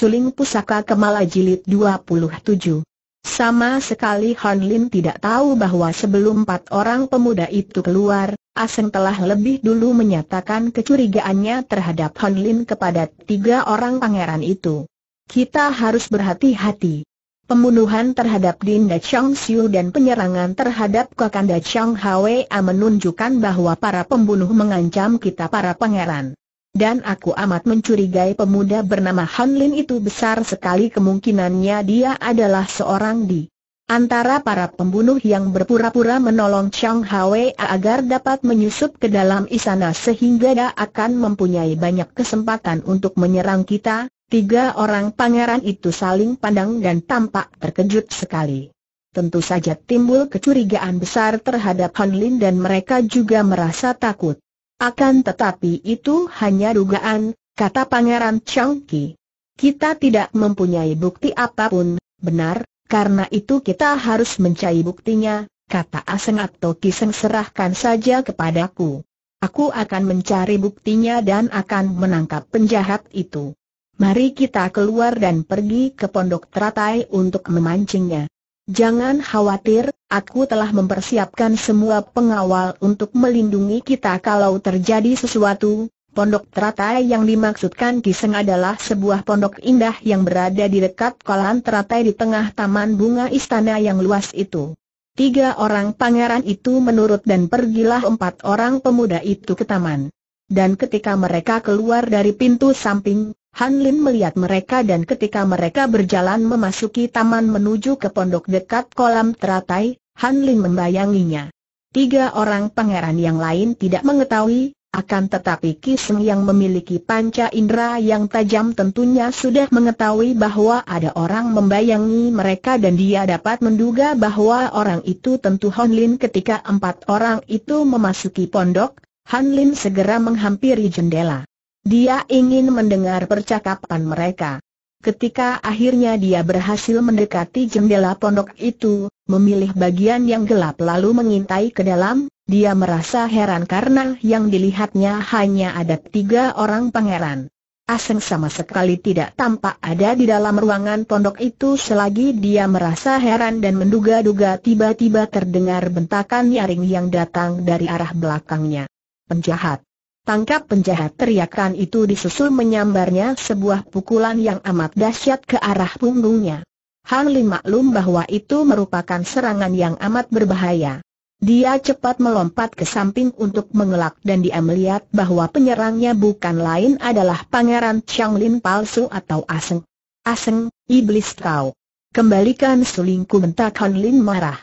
Suling Pusaka Kemala Jilid 27. Sama sekali Han Lin tidak tahu bahwa sebelum empat orang pemuda itu keluar, Aseng telah lebih dulu menyatakan kecurigaannya terhadap Han Lin kepada tiga orang pangeran itu. Kita harus berhati-hati. Pembunuhan terhadap Dinda Chang Siu dan penyerangan terhadap Kakanda Chang Hwa menunjukkan bahwa para pembunuh mengancam kita para pangeran. Dan aku amat mencurigai pemuda bernama Han Lin itu besar sekali kemungkinannya dia adalah seorang di antara para pembunuh yang berpura-pura menolong Chang Hwe agar dapat menyusup ke dalam istana sehingga dia akan mempunyai banyak kesempatan untuk menyerang kita. Tiga orang pangeran itu saling pandang dan tampak terkejut sekali. Tentu saja timbul kecurigaan besar terhadap Han Lin dan mereka juga merasa takut. Akan tetapi itu hanya dugaan, kata Pangeran Ki. Kita tidak mempunyai bukti apapun, benar, karena itu kita harus mencari buktinya, kata Aseng atau Kiseng serahkan saja kepadaku. Aku akan mencari buktinya dan akan menangkap penjahat itu. Mari kita keluar dan pergi ke pondok teratai untuk memancingnya. Jangan khawatir, aku telah mempersiapkan semua pengawal untuk melindungi kita kalau terjadi sesuatu. Pondok teratai yang dimaksudkan Kiseng adalah sebuah pondok indah yang berada di dekat kolam teratai di tengah taman bunga istana yang luas itu. Tiga orang pangeran itu menurut dan pergilah empat orang pemuda itu ke taman dan ketika mereka keluar dari pintu samping, Han Lin melihat mereka dan ketika mereka berjalan memasuki taman menuju ke pondok dekat kolam teratai, Han Lin membayanginya. Tiga orang pangeran yang lain tidak mengetahui, akan tetapi Kiseng yang memiliki panca indera yang tajam tentunya sudah mengetahui bahwa ada orang membayangi mereka dan dia dapat menduga bahwa orang itu tentu Lin ketika empat orang itu memasuki pondok, Han Lin segera menghampiri jendela. Dia ingin mendengar percakapan mereka. Ketika akhirnya dia berhasil mendekati jendela pondok itu, memilih bagian yang gelap lalu mengintai ke dalam, dia merasa heran karena yang dilihatnya hanya ada tiga orang pangeran. Aseng sama sekali tidak tampak ada di dalam ruangan pondok itu selagi dia merasa heran dan menduga-duga tiba-tiba terdengar bentakan nyaring yang datang dari arah belakangnya penjahat. Tangkap penjahat teriakan itu disusul menyambarnya sebuah pukulan yang amat dahsyat ke arah punggungnya. Han Lin maklum bahwa itu merupakan serangan yang amat berbahaya. Dia cepat melompat ke samping untuk mengelak dan dia melihat bahwa penyerangnya bukan lain adalah pangeran Chang Lin palsu atau Aseng. Aseng, iblis kau. Kembalikan sulingku bentak Han Lin marah.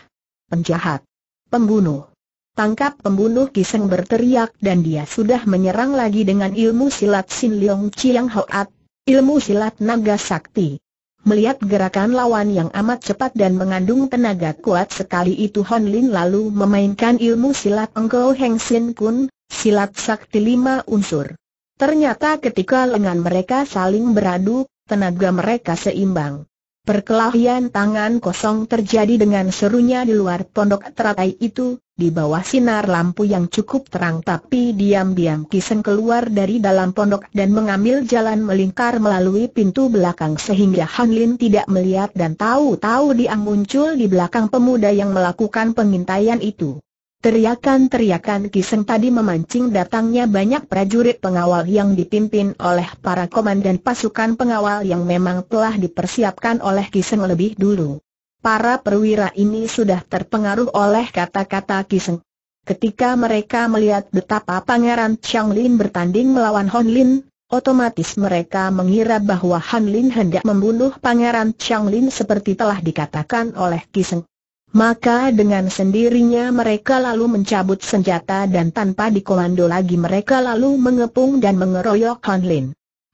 Penjahat. Pembunuh. Tangkap pembunuh Kiseng berteriak dan dia sudah menyerang lagi dengan ilmu silat Sin Leong Chiang Hoat, ilmu silat naga sakti. Melihat gerakan lawan yang amat cepat dan mengandung tenaga kuat sekali itu Hon Lin lalu memainkan ilmu silat Engkau Heng Sin Kun, silat sakti lima unsur. Ternyata ketika lengan mereka saling beradu, tenaga mereka seimbang. Perkelahian tangan kosong terjadi dengan serunya di luar pondok teratai itu, di bawah sinar lampu yang cukup terang tapi diam-diam Kisen keluar dari dalam pondok dan mengambil jalan melingkar melalui pintu belakang sehingga Han Lin tidak melihat dan tahu-tahu dia muncul di belakang pemuda yang melakukan pengintaian itu. Teriakan-teriakan Kisen tadi memancing datangnya banyak prajurit pengawal yang dipimpin oleh para komandan pasukan pengawal yang memang telah dipersiapkan oleh Kisen lebih dulu. Para perwira ini sudah terpengaruh oleh kata-kata Kiseng. Ketika mereka melihat betapa Pangeran Chang Lin bertanding melawan Hon Lin, otomatis mereka mengira bahwa Han Lin hendak membunuh Pangeran Chang Lin seperti telah dikatakan oleh Kiseng. Maka dengan sendirinya mereka lalu mencabut senjata dan tanpa dikomando lagi mereka lalu mengepung dan mengeroyok Han Lin.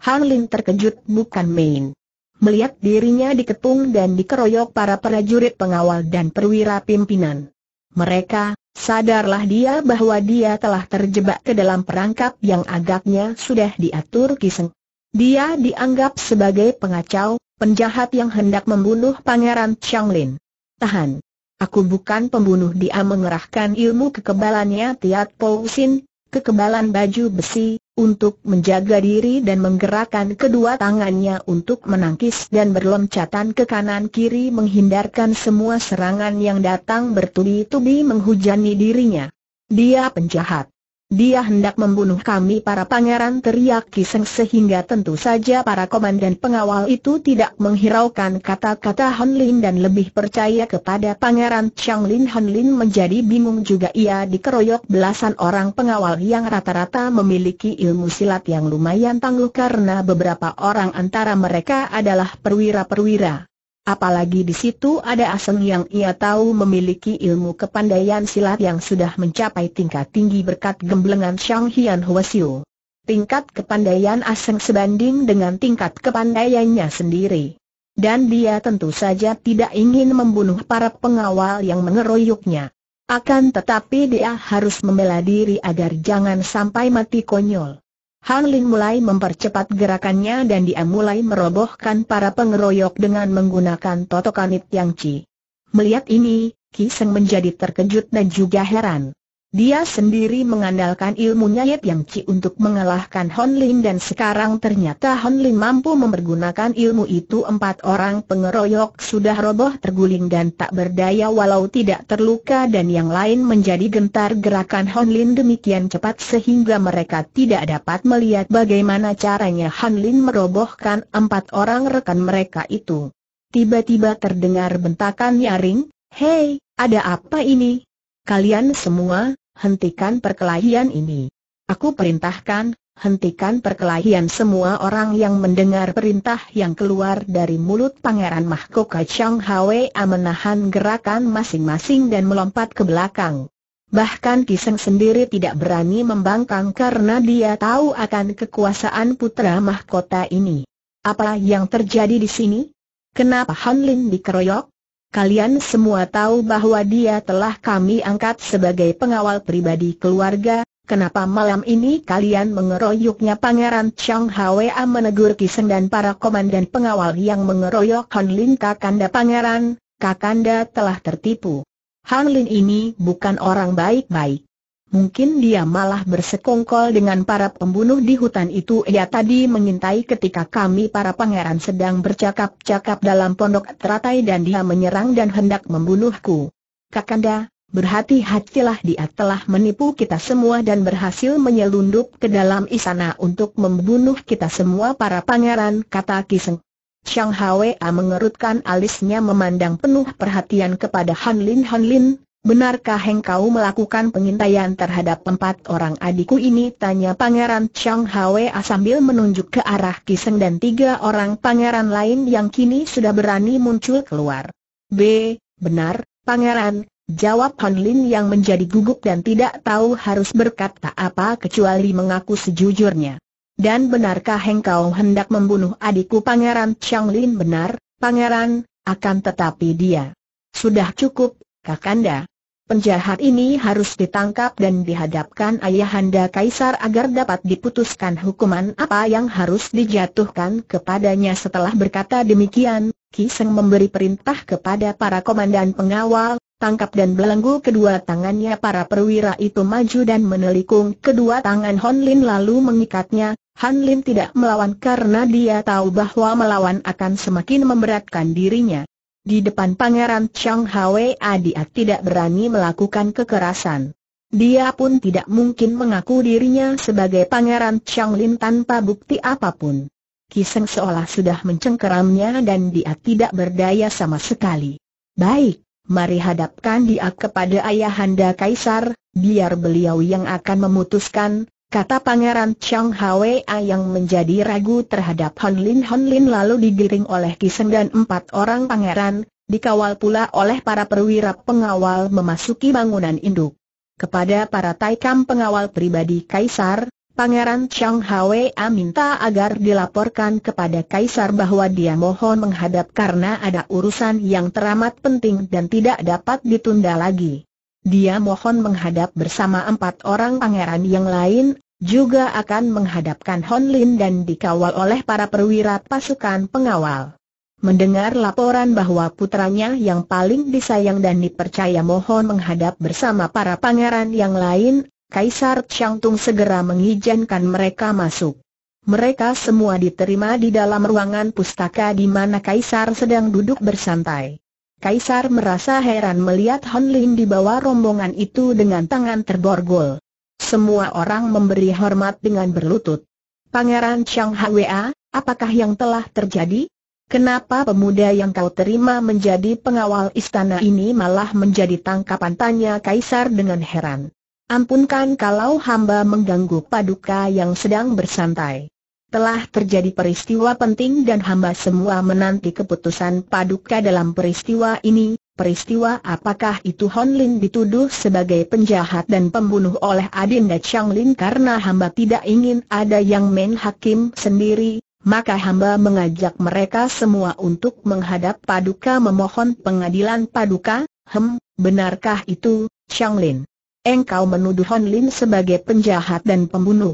Han Lin terkejut bukan main melihat dirinya dikepung dan dikeroyok para prajurit pengawal dan perwira pimpinan. Mereka, sadarlah dia bahwa dia telah terjebak ke dalam perangkap yang agaknya sudah diatur Kiseng. Dia dianggap sebagai pengacau, penjahat yang hendak membunuh Pangeran Changlin. Tahan. Aku bukan pembunuh dia mengerahkan ilmu kekebalannya Tiat Pousin, kekebalan baju besi, untuk menjaga diri dan menggerakkan kedua tangannya untuk menangkis dan berloncatan ke kanan kiri menghindarkan semua serangan yang datang bertubi-tubi menghujani dirinya. Dia penjahat. Dia hendak membunuh kami para pangeran teriak Kiseng sehingga tentu saja para komandan pengawal itu tidak menghiraukan kata-kata Han Lin dan lebih percaya kepada pangeran Chang Lin Han Lin menjadi bingung juga ia dikeroyok belasan orang pengawal yang rata-rata memiliki ilmu silat yang lumayan tangguh karena beberapa orang antara mereka adalah perwira-perwira. Apalagi di situ ada Aseng yang ia tahu memiliki ilmu kepandaian silat yang sudah mencapai tingkat tinggi berkat gemblengan Shang Hian Huasiu. Tingkat kepandaian Aseng sebanding dengan tingkat kepandaiannya sendiri. Dan dia tentu saja tidak ingin membunuh para pengawal yang mengeroyoknya. Akan tetapi dia harus membela diri agar jangan sampai mati konyol. Han Ling mulai mempercepat gerakannya dan dia mulai merobohkan para pengeroyok dengan menggunakan totokanit yang ci. Melihat ini, Ki Seng menjadi terkejut dan juga heran. Dia sendiri mengandalkan ilmunya Yip Yang Chi untuk mengalahkan Hon Lin dan sekarang ternyata Hon Lin mampu mempergunakan ilmu itu empat orang pengeroyok sudah roboh terguling dan tak berdaya walau tidak terluka dan yang lain menjadi gentar gerakan Hon Lin demikian cepat sehingga mereka tidak dapat melihat bagaimana caranya Hon Lin merobohkan empat orang rekan mereka itu. Tiba-tiba terdengar bentakan nyaring, Hei, ada apa ini? Kalian semua, hentikan perkelahian ini. Aku perintahkan, hentikan perkelahian semua orang yang mendengar perintah yang keluar dari mulut Pangeran Mahkota Chang Hwe menahan gerakan masing-masing dan melompat ke belakang. Bahkan Kiseng sendiri tidak berani membangkang karena dia tahu akan kekuasaan putra mahkota ini. Apa yang terjadi di sini? Kenapa Han Lin dikeroyok? Kalian semua tahu bahwa dia telah kami angkat sebagai pengawal pribadi keluarga, kenapa malam ini kalian mengeroyoknya Pangeran Chang Hwa menegur Kiseng dan para komandan pengawal yang mengeroyok Han Lin Kakanda Pangeran, Kakanda telah tertipu. Han Lin ini bukan orang baik-baik. Mungkin dia malah bersekongkol dengan para pembunuh di hutan itu Ia tadi mengintai ketika kami para pangeran sedang bercakap-cakap dalam pondok teratai dan dia menyerang dan hendak membunuhku Kakanda, berhati-hatilah dia telah menipu kita semua dan berhasil menyelundup ke dalam istana untuk membunuh kita semua para pangeran kata Kiseng Shang Hwa mengerutkan alisnya memandang penuh perhatian kepada Han Lin Han Lin Benarkah engkau melakukan pengintaian terhadap empat orang adikku ini? Tanya Pangeran Chang Hwa sambil menunjuk ke arah Kiseng dan tiga orang pangeran lain yang kini sudah berani muncul keluar. B. Benar, Pangeran, jawab Han Lin yang menjadi gugup dan tidak tahu harus berkata apa kecuali mengaku sejujurnya. Dan benarkah engkau hendak membunuh adikku Pangeran Chang Lin? Benar, Pangeran, akan tetapi dia. Sudah cukup, Kakanda. Penjahat ini harus ditangkap dan dihadapkan ayahanda kaisar agar dapat diputuskan hukuman apa yang harus dijatuhkan kepadanya setelah berkata demikian, Kiseng memberi perintah kepada para komandan pengawal, tangkap dan belenggu kedua tangannya para perwira itu maju dan menelikung kedua tangan Hon Lin lalu mengikatnya, Han Lin tidak melawan karena dia tahu bahwa melawan akan semakin memberatkan dirinya. Di depan Pangeran Chang Hwee, dia tidak berani melakukan kekerasan. Dia pun tidak mungkin mengaku dirinya sebagai Pangeran Chang Lin tanpa bukti apapun. Kiseng seolah sudah mencengkeramnya dan dia tidak berdaya sama sekali. Baik, mari hadapkan dia kepada Ayahanda Kaisar, biar beliau yang akan memutuskan, Kata Pangeran Chang Hwa yang menjadi ragu terhadap Hon Lin Hon Lin lalu digiring oleh Kiseng dan empat orang pangeran, dikawal pula oleh para perwira pengawal memasuki bangunan induk. Kepada para taikam pengawal pribadi Kaisar, Pangeran Chang Hwa minta agar dilaporkan kepada Kaisar bahwa dia mohon menghadap karena ada urusan yang teramat penting dan tidak dapat ditunda lagi. Dia mohon menghadap bersama empat orang pangeran yang lain, juga akan menghadapkan Hon Lin dan dikawal oleh para perwira pasukan pengawal. Mendengar laporan bahwa putranya yang paling disayang dan dipercaya mohon menghadap bersama para pangeran yang lain, Kaisar Tung segera mengizinkan mereka masuk. Mereka semua diterima di dalam ruangan pustaka di mana Kaisar sedang duduk bersantai. Kaisar merasa heran melihat Hon Lin di bawah rombongan itu dengan tangan terborgol. Semua orang memberi hormat dengan berlutut. Pangeran Chang Hwa, apakah yang telah terjadi? Kenapa pemuda yang kau terima menjadi pengawal istana ini malah menjadi tangkapan tanya Kaisar dengan heran. Ampunkan kalau hamba mengganggu paduka yang sedang bersantai. Telah terjadi peristiwa penting dan hamba semua menanti keputusan paduka dalam peristiwa ini, Peristiwa apakah itu Hon Lin dituduh sebagai penjahat dan pembunuh oleh Adinda Chang Lin karena hamba tidak ingin ada yang main hakim sendiri, maka hamba mengajak mereka semua untuk menghadap paduka memohon pengadilan paduka, hem, benarkah itu, Chang Lin? Engkau menuduh Hon Lin sebagai penjahat dan pembunuh.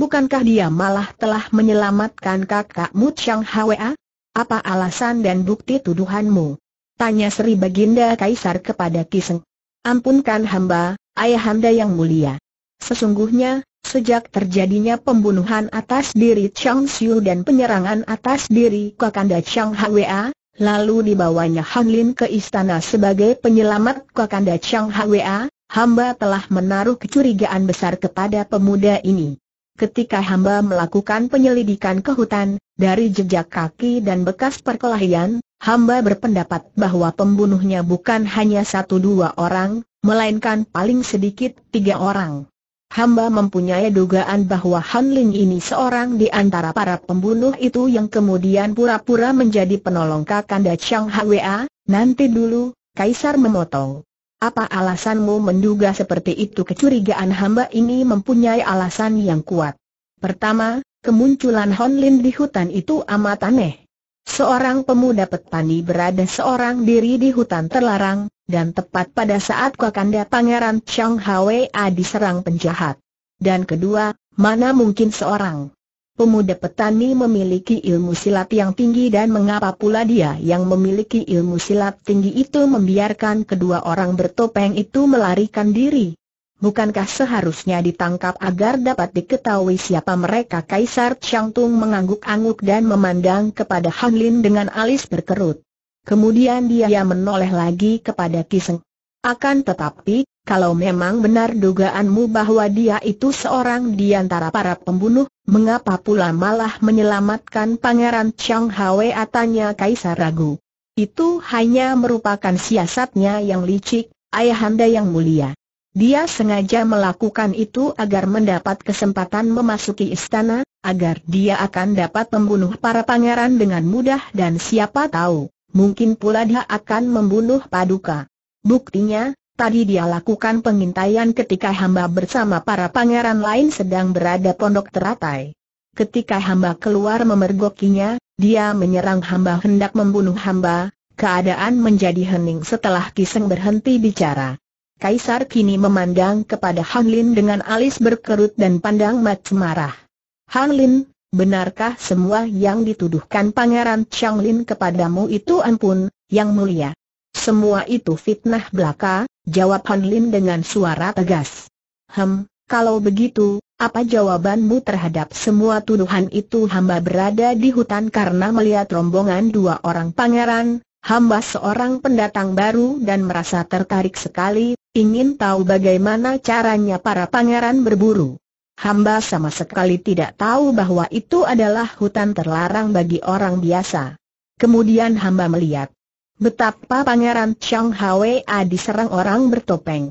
Bukankah dia malah telah menyelamatkan kakakmu Chang Hwa? Apa alasan dan bukti tuduhanmu? Tanya Sri Baginda Kaisar kepada Kiseng. Ampunkan hamba, ayahanda yang mulia. Sesungguhnya, sejak terjadinya pembunuhan atas diri Chang Xiu dan penyerangan atas diri Kakanda Chang Hwa, lalu dibawanya Han Lin ke istana sebagai penyelamat Kakanda Chang Hwa, hamba telah menaruh kecurigaan besar kepada pemuda ini. Ketika hamba melakukan penyelidikan ke hutan, dari jejak kaki dan bekas perkelahian, Hamba berpendapat bahwa pembunuhnya bukan hanya satu dua orang, melainkan paling sedikit tiga orang. Hamba mempunyai dugaan bahwa Han Ling ini seorang di antara para pembunuh itu yang kemudian pura-pura menjadi penolong Kakanda Chang Hwa, nanti dulu, Kaisar memotong. Apa alasanmu menduga seperti itu kecurigaan hamba ini mempunyai alasan yang kuat? Pertama, kemunculan Han Ling di hutan itu amat aneh. Seorang pemuda petani berada seorang diri di hutan terlarang, dan tepat pada saat Kakanda Pangeran Chang Hwa diserang penjahat. Dan kedua, mana mungkin seorang pemuda petani memiliki ilmu silat yang tinggi dan mengapa pula dia yang memiliki ilmu silat tinggi itu membiarkan kedua orang bertopeng itu melarikan diri? bukankah seharusnya ditangkap agar dapat diketahui siapa mereka? Kaisar Tung mengangguk-angguk dan memandang kepada Han Lin dengan alis berkerut. Kemudian dia menoleh lagi kepada Kiseng. Akan tetapi, kalau memang benar dugaanmu bahwa dia itu seorang di antara para pembunuh, mengapa pula malah menyelamatkan Pangeran Chang Hwe? Atanya Kaisar ragu. Itu hanya merupakan siasatnya yang licik, ayahanda yang mulia. Dia sengaja melakukan itu agar mendapat kesempatan memasuki istana, agar dia akan dapat membunuh para pangeran dengan mudah dan siapa tahu, mungkin pula dia akan membunuh Paduka. Buktinya, tadi dia lakukan pengintaian ketika hamba bersama para pangeran lain sedang berada pondok teratai. Ketika hamba keluar memergokinya, dia menyerang hamba hendak membunuh hamba, keadaan menjadi hening setelah Kiseng berhenti bicara. Kaisar kini memandang kepada Han Lin dengan alis berkerut dan pandang mata marah. Han Lin, benarkah semua yang dituduhkan Pangeran Chang Lin kepadamu itu ampun, yang mulia? Semua itu fitnah belaka, jawab Han Lin dengan suara tegas. Hem, kalau begitu, apa jawabanmu terhadap semua tuduhan itu hamba berada di hutan karena melihat rombongan dua orang pangeran, hamba seorang pendatang baru dan merasa tertarik sekali, ingin tahu bagaimana caranya para pangeran berburu. Hamba sama sekali tidak tahu bahwa itu adalah hutan terlarang bagi orang biasa. Kemudian hamba melihat betapa pangeran Chang Hwa diserang orang bertopeng.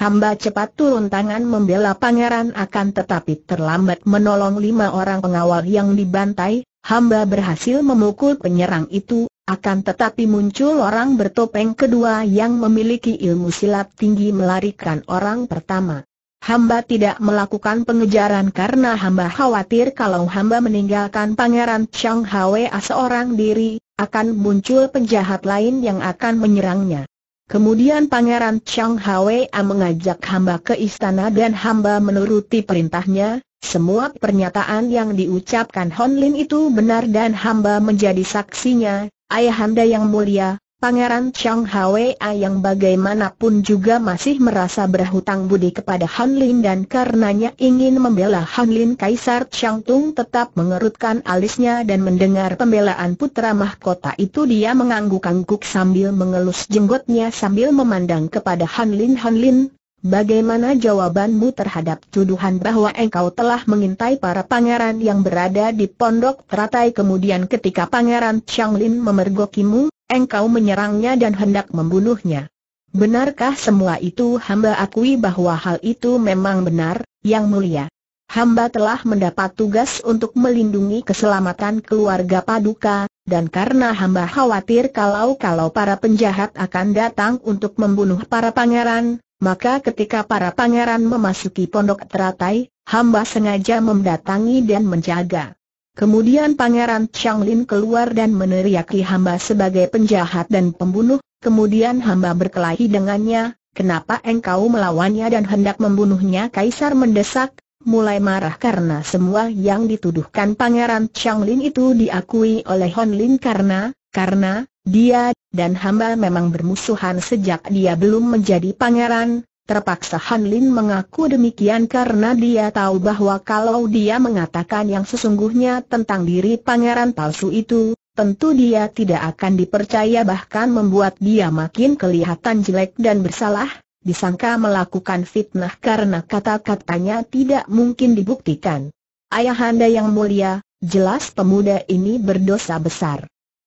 Hamba cepat turun tangan membela pangeran akan tetapi terlambat menolong lima orang pengawal yang dibantai, hamba berhasil memukul penyerang itu, akan tetapi muncul orang bertopeng kedua yang memiliki ilmu silat tinggi melarikan orang pertama. Hamba tidak melakukan pengejaran karena hamba khawatir kalau hamba meninggalkan Pangeran Chang Hwa seorang diri, akan muncul penjahat lain yang akan menyerangnya. Kemudian Pangeran Chang Hwe mengajak hamba ke istana dan hamba menuruti perintahnya, semua pernyataan yang diucapkan Lin itu benar dan hamba menjadi saksinya, Ayahanda yang mulia, Pangeran Chang Hwa yang bagaimanapun juga masih merasa berhutang budi kepada Hon Lin dan karenanya ingin membela Hon Lin Kaisar Chang Tung tetap mengerutkan alisnya dan mendengar pembelaan putra mahkota itu dia mengangguk-angguk sambil mengelus jenggotnya sambil memandang kepada Hon Lin Hon Lin, Bagaimana jawabanmu terhadap tuduhan bahwa engkau telah mengintai para pangeran yang berada di pondok teratai kemudian ketika pangeran Changlin memergokimu, engkau menyerangnya dan hendak membunuhnya? Benarkah semua itu hamba akui bahwa hal itu memang benar, yang mulia? Hamba telah mendapat tugas untuk melindungi keselamatan keluarga Paduka, dan karena hamba khawatir kalau-kalau para penjahat akan datang untuk membunuh para pangeran, maka ketika para pangeran memasuki pondok teratai, hamba sengaja mendatangi dan menjaga. Kemudian pangeran Chang Lin keluar dan meneriaki hamba sebagai penjahat dan pembunuh, kemudian hamba berkelahi dengannya, kenapa engkau melawannya dan hendak membunuhnya Kaisar mendesak, mulai marah karena semua yang dituduhkan Pangeran Chang Lin itu diakui oleh Honlin karena, karena, dia dan hamba memang bermusuhan sejak dia belum menjadi pangeran, terpaksa Han Lin mengaku demikian karena dia tahu bahwa kalau dia mengatakan yang sesungguhnya tentang diri pangeran palsu itu, tentu dia tidak akan dipercaya bahkan membuat dia makin kelihatan jelek dan bersalah, disangka melakukan fitnah karena kata-katanya tidak mungkin dibuktikan. Ayahanda yang mulia, jelas pemuda ini berdosa besar.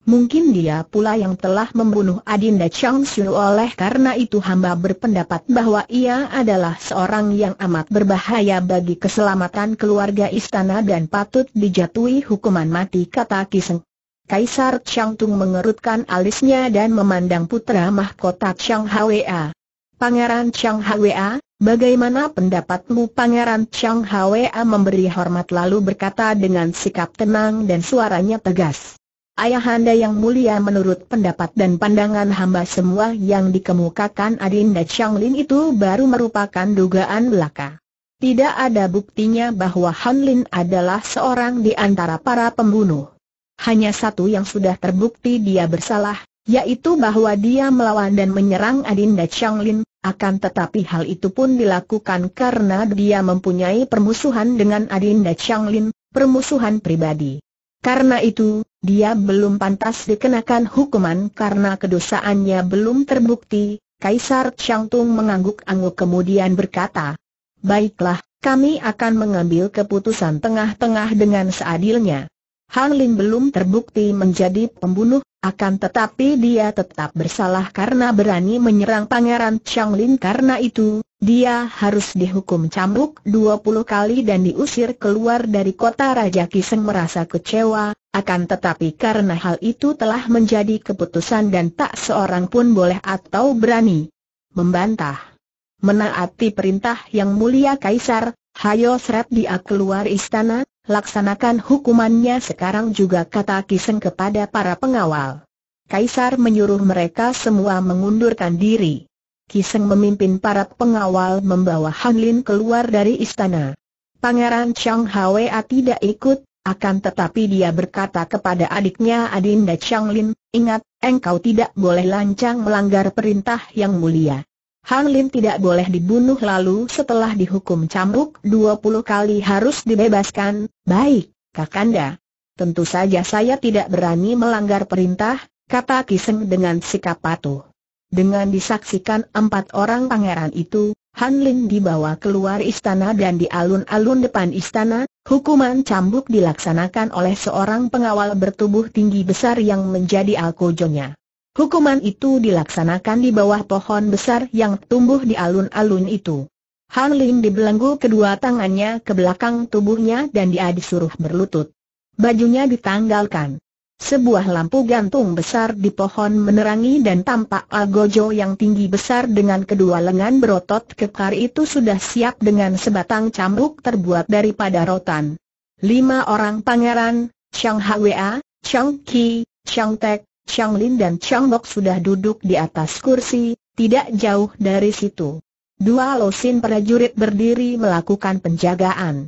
Mungkin dia pula yang telah membunuh Adinda Chang Xiu oleh karena itu hamba berpendapat bahwa ia adalah seorang yang amat berbahaya bagi keselamatan keluarga istana dan patut dijatuhi hukuman mati kata Kiseng. Kaisar Chang Tung mengerutkan alisnya dan memandang putra mahkota Chang Hwa. Pangeran Chang Hwa, bagaimana pendapatmu Pangeran Chang Hwa memberi hormat lalu berkata dengan sikap tenang dan suaranya tegas. Ayahanda yang mulia menurut pendapat dan pandangan hamba semua yang dikemukakan Adinda Changlin itu baru merupakan dugaan belaka. Tidak ada buktinya bahwa Hanlin adalah seorang di antara para pembunuh. Hanya satu yang sudah terbukti dia bersalah, yaitu bahwa dia melawan dan menyerang Adinda Changlin, akan tetapi hal itu pun dilakukan karena dia mempunyai permusuhan dengan Adinda Changlin, permusuhan pribadi. Karena itu, dia belum pantas dikenakan hukuman karena kedosaannya belum terbukti, Kaisar Changtung mengangguk-angguk kemudian berkata, Baiklah, kami akan mengambil keputusan tengah-tengah dengan seadilnya. Han Lin belum terbukti menjadi pembunuh, akan tetapi dia tetap bersalah karena berani menyerang Pangeran Chang Lin karena itu, dia harus dihukum cambuk 20 kali dan diusir keluar dari kota Raja Kiseng merasa kecewa, akan tetapi karena hal itu telah menjadi keputusan dan tak seorang pun boleh atau berani membantah. Menaati perintah yang mulia Kaisar, hayo seret dia keluar istana, laksanakan hukumannya sekarang juga kata Kiseng kepada para pengawal. Kaisar menyuruh mereka semua mengundurkan diri. Kiseng memimpin para pengawal membawa Han Lin keluar dari istana. Pangeran Chang Hwa tidak ikut, akan tetapi dia berkata kepada adiknya Adinda Chang Lin, ingat, engkau tidak boleh lancang melanggar perintah yang mulia. Han Lin tidak boleh dibunuh lalu setelah dihukum cambuk 20 kali harus dibebaskan, baik, Kakanda. Tentu saja saya tidak berani melanggar perintah, kata Kiseng dengan sikap patuh. Dengan disaksikan empat orang pangeran itu, Han Ling dibawa keluar istana dan di alun-alun depan istana, hukuman cambuk dilaksanakan oleh seorang pengawal bertubuh tinggi besar yang menjadi alkojonya. Hukuman itu dilaksanakan di bawah pohon besar yang tumbuh di alun-alun itu. Han Ling dibelenggu kedua tangannya ke belakang tubuhnya dan dia disuruh berlutut. Bajunya ditanggalkan. Sebuah lampu gantung besar di pohon menerangi dan tampak algojo yang tinggi besar dengan kedua lengan berotot kekar itu sudah siap dengan sebatang cambuk terbuat daripada rotan. Lima orang pangeran, Chang Hwa, Chang Ki, Chang Tek, Chang Lin dan Chang Bok sudah duduk di atas kursi, tidak jauh dari situ. Dua losin prajurit berdiri melakukan penjagaan.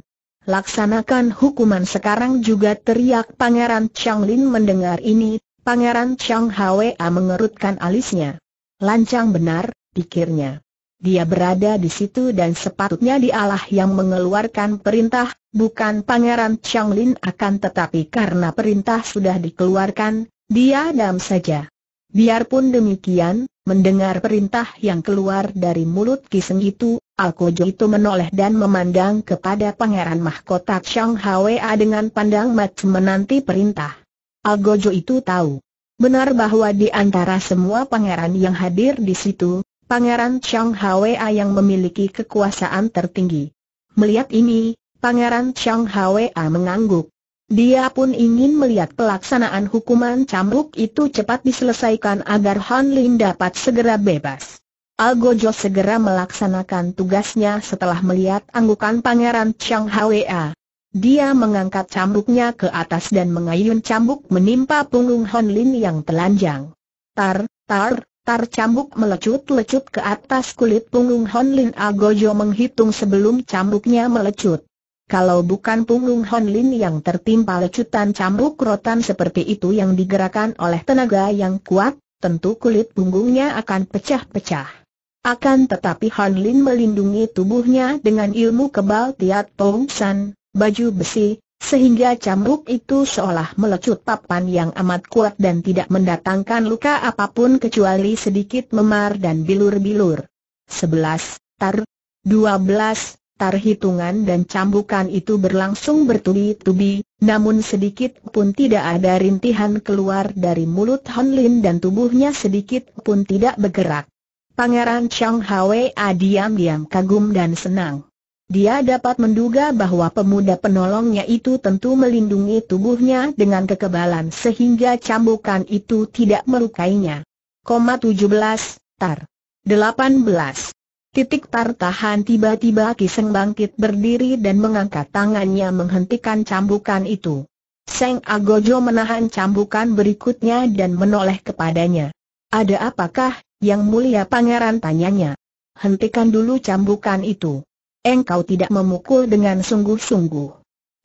Laksanakan hukuman sekarang juga teriak Pangeran Chang Lin mendengar ini, Pangeran Chang Hwa mengerutkan alisnya. Lancang benar, pikirnya. Dia berada di situ dan sepatutnya dialah yang mengeluarkan perintah, bukan Pangeran Chang Lin akan tetapi karena perintah sudah dikeluarkan, dia dam saja. Biarpun demikian, mendengar perintah yang keluar dari mulut Kiseng itu, Alkojo itu menoleh dan memandang kepada Pangeran Mahkota Chang Hwa dengan pandang macam menanti perintah. Algojo itu tahu. Benar bahwa di antara semua pangeran yang hadir di situ, Pangeran Chang Hwa yang memiliki kekuasaan tertinggi. Melihat ini, Pangeran Chang Hwa mengangguk. Dia pun ingin melihat pelaksanaan hukuman cambuk itu cepat diselesaikan agar Han Lin dapat segera bebas. Algojo segera melaksanakan tugasnya setelah melihat anggukan Pangeran Chang Hwa. Dia mengangkat cambuknya ke atas dan mengayun cambuk menimpa punggung Han Lin yang telanjang. Tar, tar, tar cambuk melecut-lecut ke atas kulit punggung Han Lin Algojo menghitung sebelum cambuknya melecut. Kalau bukan punggung Lin yang tertimpa lecutan cambuk rotan seperti itu yang digerakkan oleh tenaga yang kuat, tentu kulit punggungnya akan pecah-pecah. Akan tetapi Lin melindungi tubuhnya dengan ilmu kebal Tiat Tong San, baju besi, sehingga cambuk itu seolah melecut papan yang amat kuat dan tidak mendatangkan luka apapun kecuali sedikit memar dan bilur-bilur. 11, tar, 12, hitungan dan cambukan itu berlangsung bertubi-tubi, namun sedikit pun tidak ada rintihan keluar dari mulut Hon Lin dan tubuhnya sedikit pun tidak bergerak. Pangeran Chang Hwa diam-diam kagum dan senang. Dia dapat menduga bahwa pemuda penolongnya itu tentu melindungi tubuhnya dengan kekebalan sehingga cambukan itu tidak melukainya. 17, tar. 18. Titik tartahan tiba-tiba Kiseng bangkit berdiri dan mengangkat tangannya menghentikan cambukan itu. Seng Agojo menahan cambukan berikutnya dan menoleh kepadanya. Ada apakah, yang mulia pangeran tanyanya? Hentikan dulu cambukan itu. Engkau tidak memukul dengan sungguh-sungguh.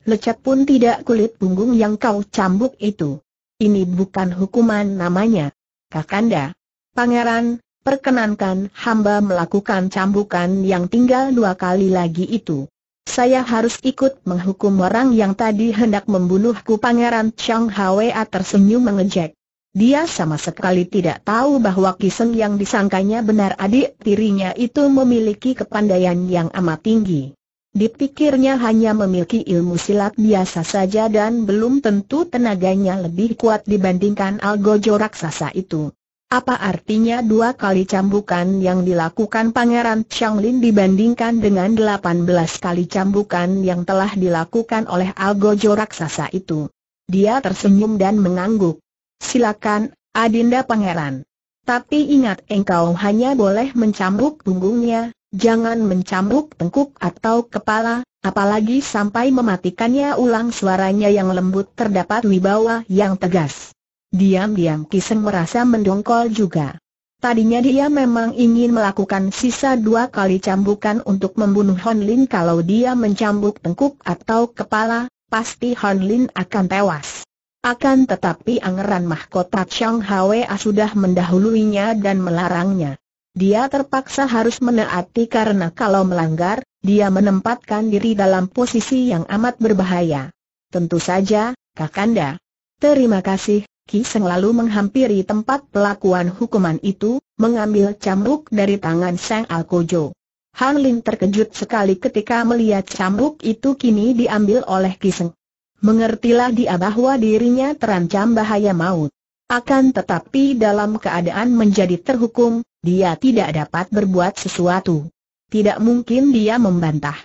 Lecet pun tidak kulit punggung yang kau cambuk itu. Ini bukan hukuman namanya. Kakanda. Pangeran, perkenankan hamba melakukan cambukan yang tinggal dua kali lagi itu. Saya harus ikut menghukum orang yang tadi hendak membunuhku Pangeran Chang Hwa tersenyum mengejek. Dia sama sekali tidak tahu bahwa Kiseng yang disangkanya benar adik tirinya itu memiliki kepandaian yang amat tinggi. Dipikirnya hanya memiliki ilmu silat biasa saja dan belum tentu tenaganya lebih kuat dibandingkan algojo raksasa itu. Apa artinya dua kali cambukan yang dilakukan Pangeran Changlin dibandingkan dengan 18 kali cambukan yang telah dilakukan oleh Algojo raksasa itu? Dia tersenyum dan mengangguk. Silakan, Adinda Pangeran. Tapi ingat engkau hanya boleh mencambuk punggungnya, jangan mencambuk tengkuk atau kepala, apalagi sampai mematikannya ulang suaranya yang lembut terdapat wibawa yang tegas. Diam-diam Kiseng merasa mendongkol juga. Tadinya dia memang ingin melakukan sisa dua kali cambukan untuk membunuh Hon Lin kalau dia mencambuk tengkuk atau kepala, pasti Hon Lin akan tewas. Akan tetapi angeran mahkota Chang Hwa sudah mendahuluinya dan melarangnya. Dia terpaksa harus menaati karena kalau melanggar, dia menempatkan diri dalam posisi yang amat berbahaya. Tentu saja, Kakanda. Terima kasih, Kiseng lalu menghampiri tempat pelakuan hukuman itu, mengambil cambuk dari tangan Sang Alkojo. Han Lin terkejut sekali ketika melihat cambuk itu kini diambil oleh Kiseng. Mengertilah dia bahwa dirinya terancam bahaya maut. Akan tetapi dalam keadaan menjadi terhukum, dia tidak dapat berbuat sesuatu. Tidak mungkin dia membantah.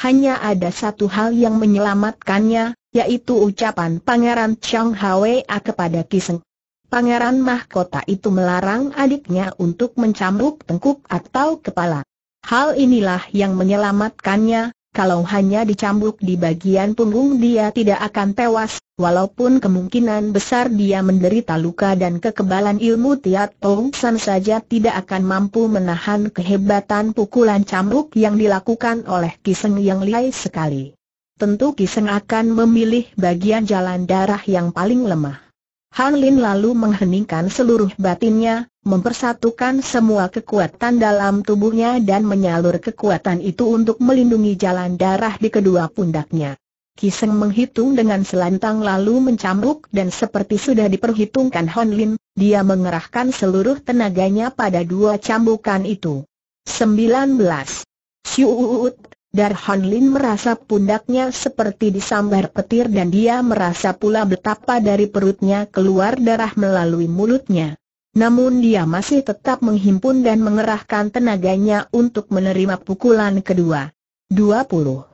Hanya ada satu hal yang menyelamatkannya, yaitu ucapan Pangeran Chang Hwa kepada Kiseng. Pangeran mahkota itu melarang adiknya untuk mencambuk tengkuk atau kepala. Hal inilah yang menyelamatkannya, kalau hanya dicambuk di bagian punggung dia tidak akan tewas, walaupun kemungkinan besar dia menderita luka dan kekebalan ilmu Tiat Tong San saja tidak akan mampu menahan kehebatan pukulan cambuk yang dilakukan oleh Kiseng yang lihai sekali tentu Kiseng akan memilih bagian jalan darah yang paling lemah. Han Lin lalu mengheningkan seluruh batinnya, mempersatukan semua kekuatan dalam tubuhnya dan menyalur kekuatan itu untuk melindungi jalan darah di kedua pundaknya. Kiseng menghitung dengan selantang lalu mencambuk dan seperti sudah diperhitungkan Han Lin, dia mengerahkan seluruh tenaganya pada dua cambukan itu. 19. Siuut, Darhan Lin merasa pundaknya seperti disambar petir dan dia merasa pula betapa dari perutnya keluar darah melalui mulutnya. Namun dia masih tetap menghimpun dan mengerahkan tenaganya untuk menerima pukulan kedua. 20.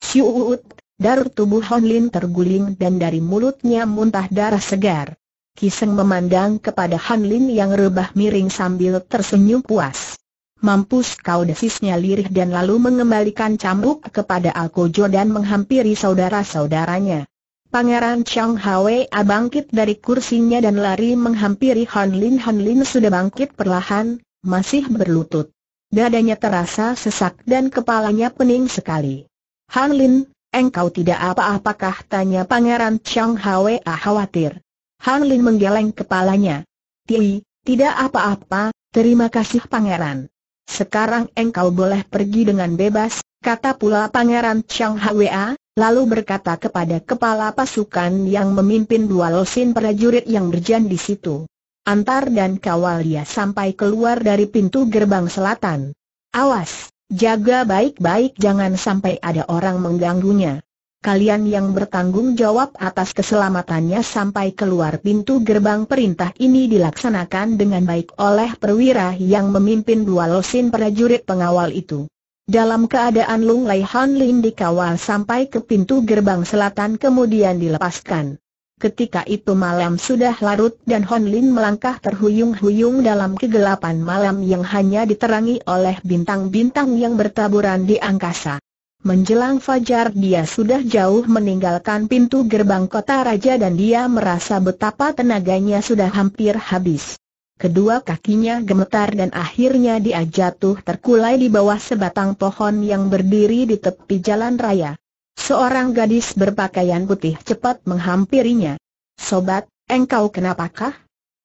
Siuut, dar tubuh Hon Lin terguling dan dari mulutnya muntah darah segar. Kiseng memandang kepada Han Lin yang rebah miring sambil tersenyum puas. Mampus kau desisnya lirih dan lalu mengembalikan cambuk kepada Alkojo dan menghampiri saudara-saudaranya. Pangeran Chang A ah, bangkit dari kursinya dan lari menghampiri Han Lin. Han Lin sudah bangkit perlahan, masih berlutut. Dadanya terasa sesak dan kepalanya pening sekali. Han Lin, engkau tidak apa-apakah tanya Pangeran Chang A ah, khawatir. Han Lin menggeleng kepalanya. Ti, tidak apa-apa, terima kasih Pangeran. Sekarang engkau boleh pergi dengan bebas, kata pula Pangeran Chang Hwa, lalu berkata kepada kepala pasukan yang memimpin dua losin prajurit yang berjan di situ. Antar dan kawal dia sampai keluar dari pintu gerbang selatan. Awas, jaga baik-baik jangan sampai ada orang mengganggunya kalian yang bertanggung jawab atas keselamatannya sampai keluar pintu gerbang perintah ini dilaksanakan dengan baik oleh perwira yang memimpin dua losin prajurit pengawal itu. Dalam keadaan Lung Lai Han Lin dikawal sampai ke pintu gerbang selatan kemudian dilepaskan. Ketika itu malam sudah larut dan Hon Lin melangkah terhuyung-huyung dalam kegelapan malam yang hanya diterangi oleh bintang-bintang yang bertaburan di angkasa. Menjelang fajar dia sudah jauh meninggalkan pintu gerbang kota raja dan dia merasa betapa tenaganya sudah hampir habis. Kedua kakinya gemetar dan akhirnya dia jatuh terkulai di bawah sebatang pohon yang berdiri di tepi jalan raya. Seorang gadis berpakaian putih cepat menghampirinya. Sobat, engkau kenapakah?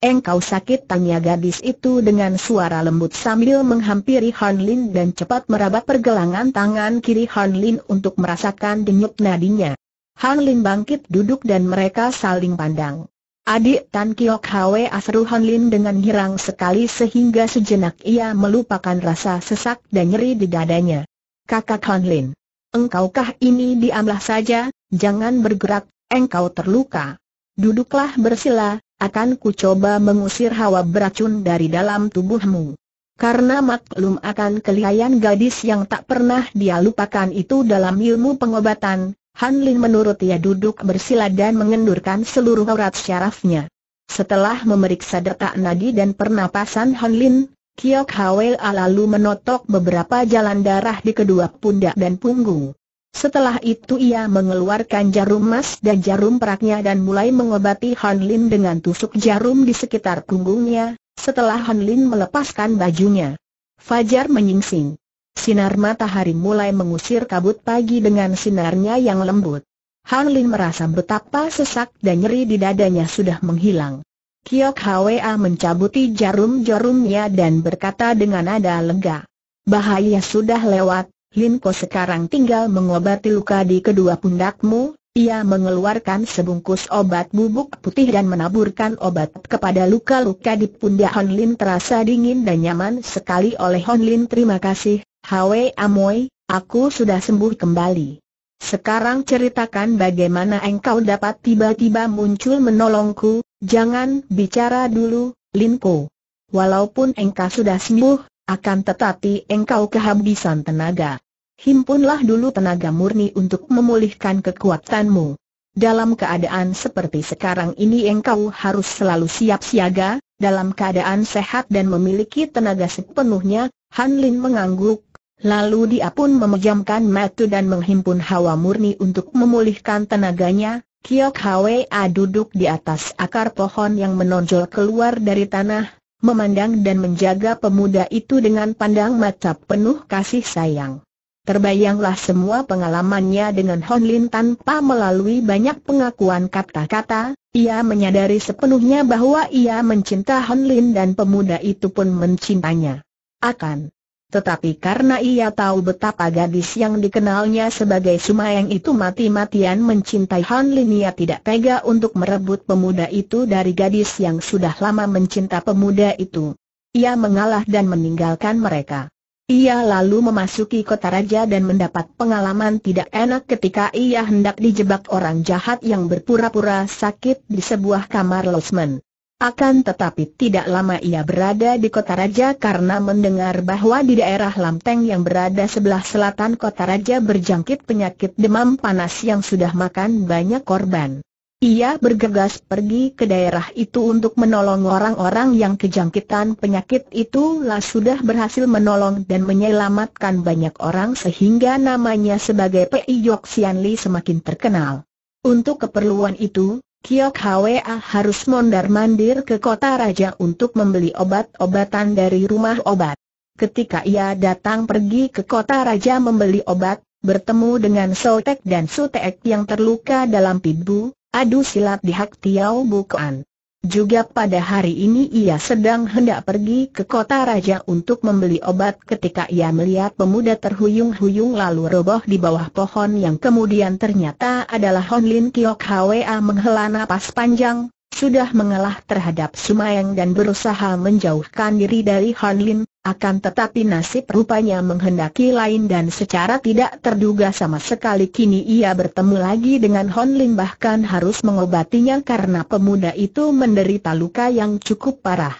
Engkau sakit tanya gadis itu dengan suara lembut sambil menghampiri Han Lin dan cepat meraba pergelangan tangan kiri Han Lin untuk merasakan denyut nadinya. Han Lin bangkit duduk dan mereka saling pandang. Adik Tan Kiok Hwe seru Han Lin dengan girang sekali sehingga sejenak ia melupakan rasa sesak dan nyeri di dadanya. Kakak Han Lin, engkaukah ini diamlah saja, jangan bergerak, engkau terluka. Duduklah bersila, akan ku coba mengusir hawa beracun dari dalam tubuhmu. Karena maklum akan kelihayan gadis yang tak pernah dia lupakan itu dalam ilmu pengobatan, Han Lin menurut ia duduk bersila dan mengendurkan seluruh urat syarafnya. Setelah memeriksa detak nadi dan pernapasan Han Lin, Kiok Hwel lalu menotok beberapa jalan darah di kedua pundak dan punggung. Setelah itu ia mengeluarkan jarum emas dan jarum peraknya dan mulai mengobati Han Lin dengan tusuk jarum di sekitar punggungnya, setelah Han Lin melepaskan bajunya. Fajar menyingsing. Sinar matahari mulai mengusir kabut pagi dengan sinarnya yang lembut. Han Lin merasa betapa sesak dan nyeri di dadanya sudah menghilang. Kiok Hwa mencabuti jarum-jarumnya dan berkata dengan nada lega. Bahaya sudah lewat, Lin Ko sekarang tinggal mengobati luka di kedua pundakmu, ia mengeluarkan sebungkus obat bubuk putih dan menaburkan obat kepada luka-luka di pundak Hon Lin terasa dingin dan nyaman sekali oleh Hon Lin terima kasih, Hwe Amoy, aku sudah sembuh kembali. Sekarang ceritakan bagaimana engkau dapat tiba-tiba muncul menolongku, jangan bicara dulu, Lin Ko. Walaupun engkau sudah sembuh, akan tetapi engkau kehabisan tenaga himpunlah dulu tenaga murni untuk memulihkan kekuatanmu. Dalam keadaan seperti sekarang ini engkau harus selalu siap siaga, dalam keadaan sehat dan memiliki tenaga sepenuhnya, Han Lin mengangguk, lalu dia pun memejamkan mata dan menghimpun hawa murni untuk memulihkan tenaganya, Kiok Hwa duduk di atas akar pohon yang menonjol keluar dari tanah, memandang dan menjaga pemuda itu dengan pandang mata penuh kasih sayang. Terbayanglah semua pengalamannya dengan Hon Lin tanpa melalui banyak pengakuan kata-kata, ia menyadari sepenuhnya bahwa ia mencinta Hon Lin dan pemuda itu pun mencintanya. Akan. Tetapi karena ia tahu betapa gadis yang dikenalnya sebagai Sumayang itu mati-matian mencintai Han Lin ia tidak tega untuk merebut pemuda itu dari gadis yang sudah lama mencinta pemuda itu. Ia mengalah dan meninggalkan mereka. Ia lalu memasuki kota raja dan mendapat pengalaman tidak enak ketika ia hendak dijebak orang jahat yang berpura-pura sakit di sebuah kamar losmen. Akan tetapi tidak lama ia berada di kota raja karena mendengar bahwa di daerah Lamteng yang berada sebelah selatan kota raja berjangkit penyakit demam panas yang sudah makan banyak korban. Ia bergegas pergi ke daerah itu untuk menolong orang-orang yang kejangkitan penyakit itu lah sudah berhasil menolong dan menyelamatkan banyak orang sehingga namanya sebagai Pei Yok Sian Li semakin terkenal. Untuk keperluan itu, Kiok Hwa harus mondar-mandir ke kota raja untuk membeli obat-obatan dari rumah obat. Ketika ia datang pergi ke kota raja membeli obat, bertemu dengan Sotek dan Sutek yang terluka dalam pibu, Adu silat di Hak Tiau Bukan. Juga pada hari ini ia sedang hendak pergi ke kota raja untuk membeli obat ketika ia melihat pemuda terhuyung-huyung lalu roboh di bawah pohon yang kemudian ternyata adalah Lin. Kiok Hwa menghela napas panjang, sudah mengalah terhadap Sumayang dan berusaha menjauhkan diri dari Lin. Akan tetapi nasib rupanya menghendaki lain dan secara tidak terduga sama sekali kini ia bertemu lagi dengan Hon Lin bahkan harus mengobatinya karena pemuda itu menderita luka yang cukup parah.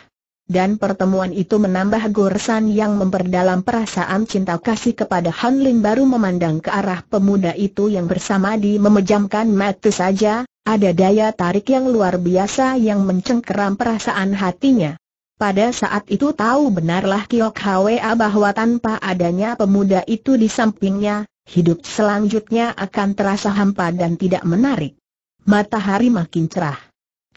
Dan pertemuan itu menambah goresan yang memperdalam perasaan cinta kasih kepada Hon Lin baru memandang ke arah pemuda itu yang bersama di memejamkan mata saja, ada daya tarik yang luar biasa yang mencengkeram perasaan hatinya. Pada saat itu tahu benarlah Kiok Hwa bahwa tanpa adanya pemuda itu di sampingnya, hidup selanjutnya akan terasa hampa dan tidak menarik. Matahari makin cerah.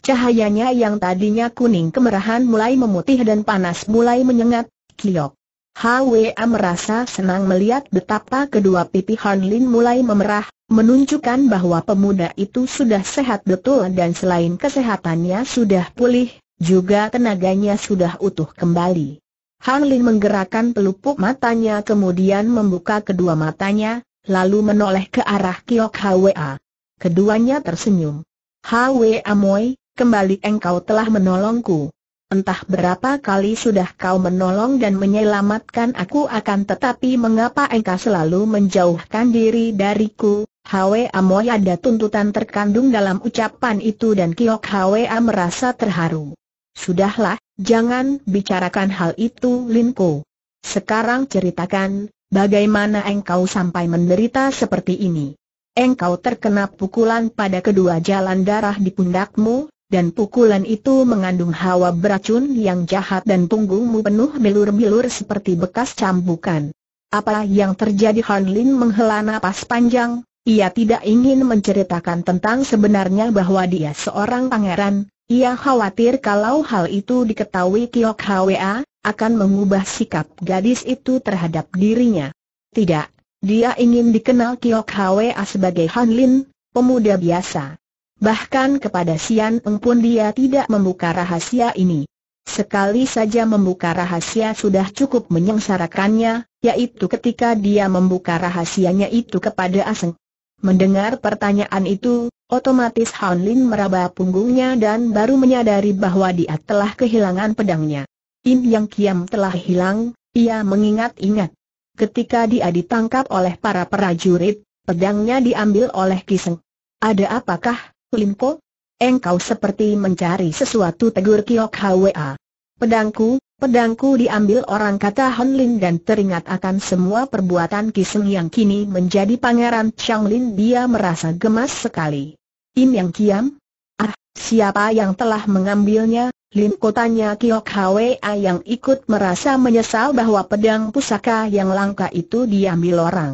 Cahayanya yang tadinya kuning kemerahan mulai memutih dan panas mulai menyengat, Kiok. Hwa merasa senang melihat betapa kedua pipi Han Lin mulai memerah, menunjukkan bahwa pemuda itu sudah sehat betul dan selain kesehatannya sudah pulih, juga tenaganya sudah utuh kembali. Han Lin menggerakkan pelupuk matanya kemudian membuka kedua matanya, lalu menoleh ke arah Kiok Hwa. Keduanya tersenyum. Hwa Amoy, kembali engkau telah menolongku. Entah berapa kali sudah kau menolong dan menyelamatkan aku akan tetapi mengapa engkau selalu menjauhkan diri dariku? Hwa Amoy ada tuntutan terkandung dalam ucapan itu dan Kiok Hwa merasa terharu. Sudahlah, jangan bicarakan hal itu Linko. Sekarang ceritakan, bagaimana engkau sampai menderita seperti ini. Engkau terkena pukulan pada kedua jalan darah di pundakmu, dan pukulan itu mengandung hawa beracun yang jahat dan punggungmu penuh bilur-bilur seperti bekas cambukan. Apa yang terjadi Han Lin menghela napas panjang, ia tidak ingin menceritakan tentang sebenarnya bahwa dia seorang pangeran, ia khawatir kalau hal itu diketahui Kiok Hwa, akan mengubah sikap gadis itu terhadap dirinya. Tidak, dia ingin dikenal Kiok Hwa sebagai Han Lin, pemuda biasa. Bahkan kepada Sian Eng pun dia tidak membuka rahasia ini. Sekali saja membuka rahasia sudah cukup menyengsarakannya, yaitu ketika dia membuka rahasianya itu kepada Aseng. Mendengar pertanyaan itu, otomatis Han Lin meraba punggungnya dan baru menyadari bahwa dia telah kehilangan pedangnya. Im Yang Kiam telah hilang, ia mengingat-ingat. Ketika dia ditangkap oleh para prajurit, pedangnya diambil oleh Kiseng. Ada apakah, Lin Limko? Engkau seperti mencari sesuatu tegur Kiok Hwa. Pedangku, pedangku diambil orang kata Han Lin dan teringat akan semua perbuatan Kiseng yang kini menjadi pangeran Chang Lin dia merasa gemas sekali. Im yang kiam? Ah, siapa yang telah mengambilnya? Lin kotanya Kiok Hwa yang ikut merasa menyesal bahwa pedang pusaka yang langka itu diambil orang.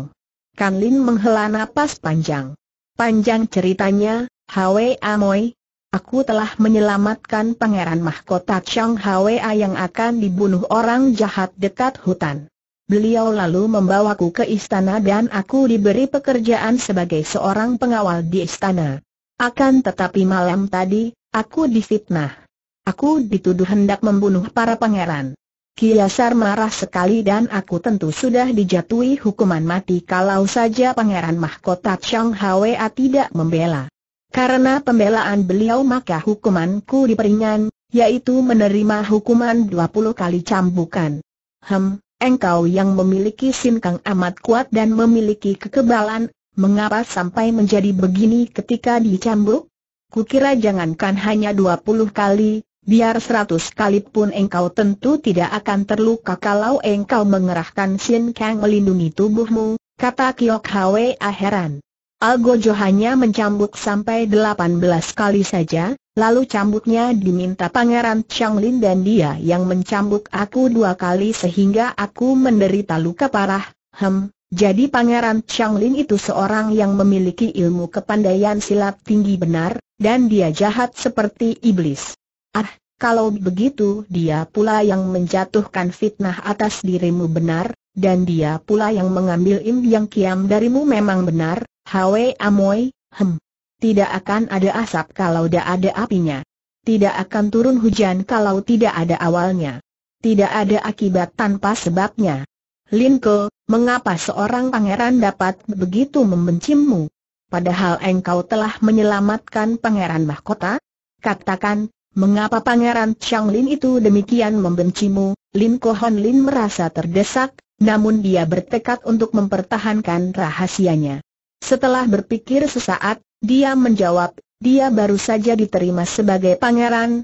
Kan Lin menghela napas panjang. Panjang ceritanya, Hwa Moy, Aku telah menyelamatkan Pangeran Mahkota Chang Hwa yang akan dibunuh orang jahat dekat hutan. Beliau lalu membawaku ke istana dan aku diberi pekerjaan sebagai seorang pengawal di istana. Akan tetapi malam tadi, aku difitnah. Aku dituduh hendak membunuh para pangeran. Kiasar marah sekali dan aku tentu sudah dijatuhi hukuman mati kalau saja Pangeran Mahkota Chang Hwa tidak membela. Karena pembelaan beliau maka hukumanku diperingan, yaitu menerima hukuman 20 kali cambukan. Hem, engkau yang memiliki sinkang amat kuat dan memiliki kekebalan, mengapa sampai menjadi begini ketika dicambuk? Kukira jangankan hanya 20 kali, biar 100 kali pun engkau tentu tidak akan terluka kalau engkau mengerahkan sinkang melindungi tubuhmu, kata Kiok Hwa heran. Algojo hanya mencambuk sampai 18 kali saja, lalu cambuknya diminta Pangeran Changlin dan dia yang mencambuk aku dua kali sehingga aku menderita luka parah, hem, jadi Pangeran Changlin itu seorang yang memiliki ilmu kepandaian silat tinggi benar, dan dia jahat seperti iblis. Ah, kalau begitu dia pula yang menjatuhkan fitnah atas dirimu benar, dan dia pula yang mengambil Im Yang Kiam darimu memang benar, Hwe Amoy, hem. Tidak akan ada asap kalau tidak ada apinya. Tidak akan turun hujan kalau tidak ada awalnya. Tidak ada akibat tanpa sebabnya. Linko, mengapa seorang pangeran dapat begitu membencimu? Padahal engkau telah menyelamatkan pangeran mahkota? Katakan, mengapa pangeran Lin itu demikian membencimu? Linko Lin merasa terdesak, namun dia bertekad untuk mempertahankan rahasianya. Setelah berpikir sesaat, dia menjawab, dia baru saja diterima sebagai pangeran,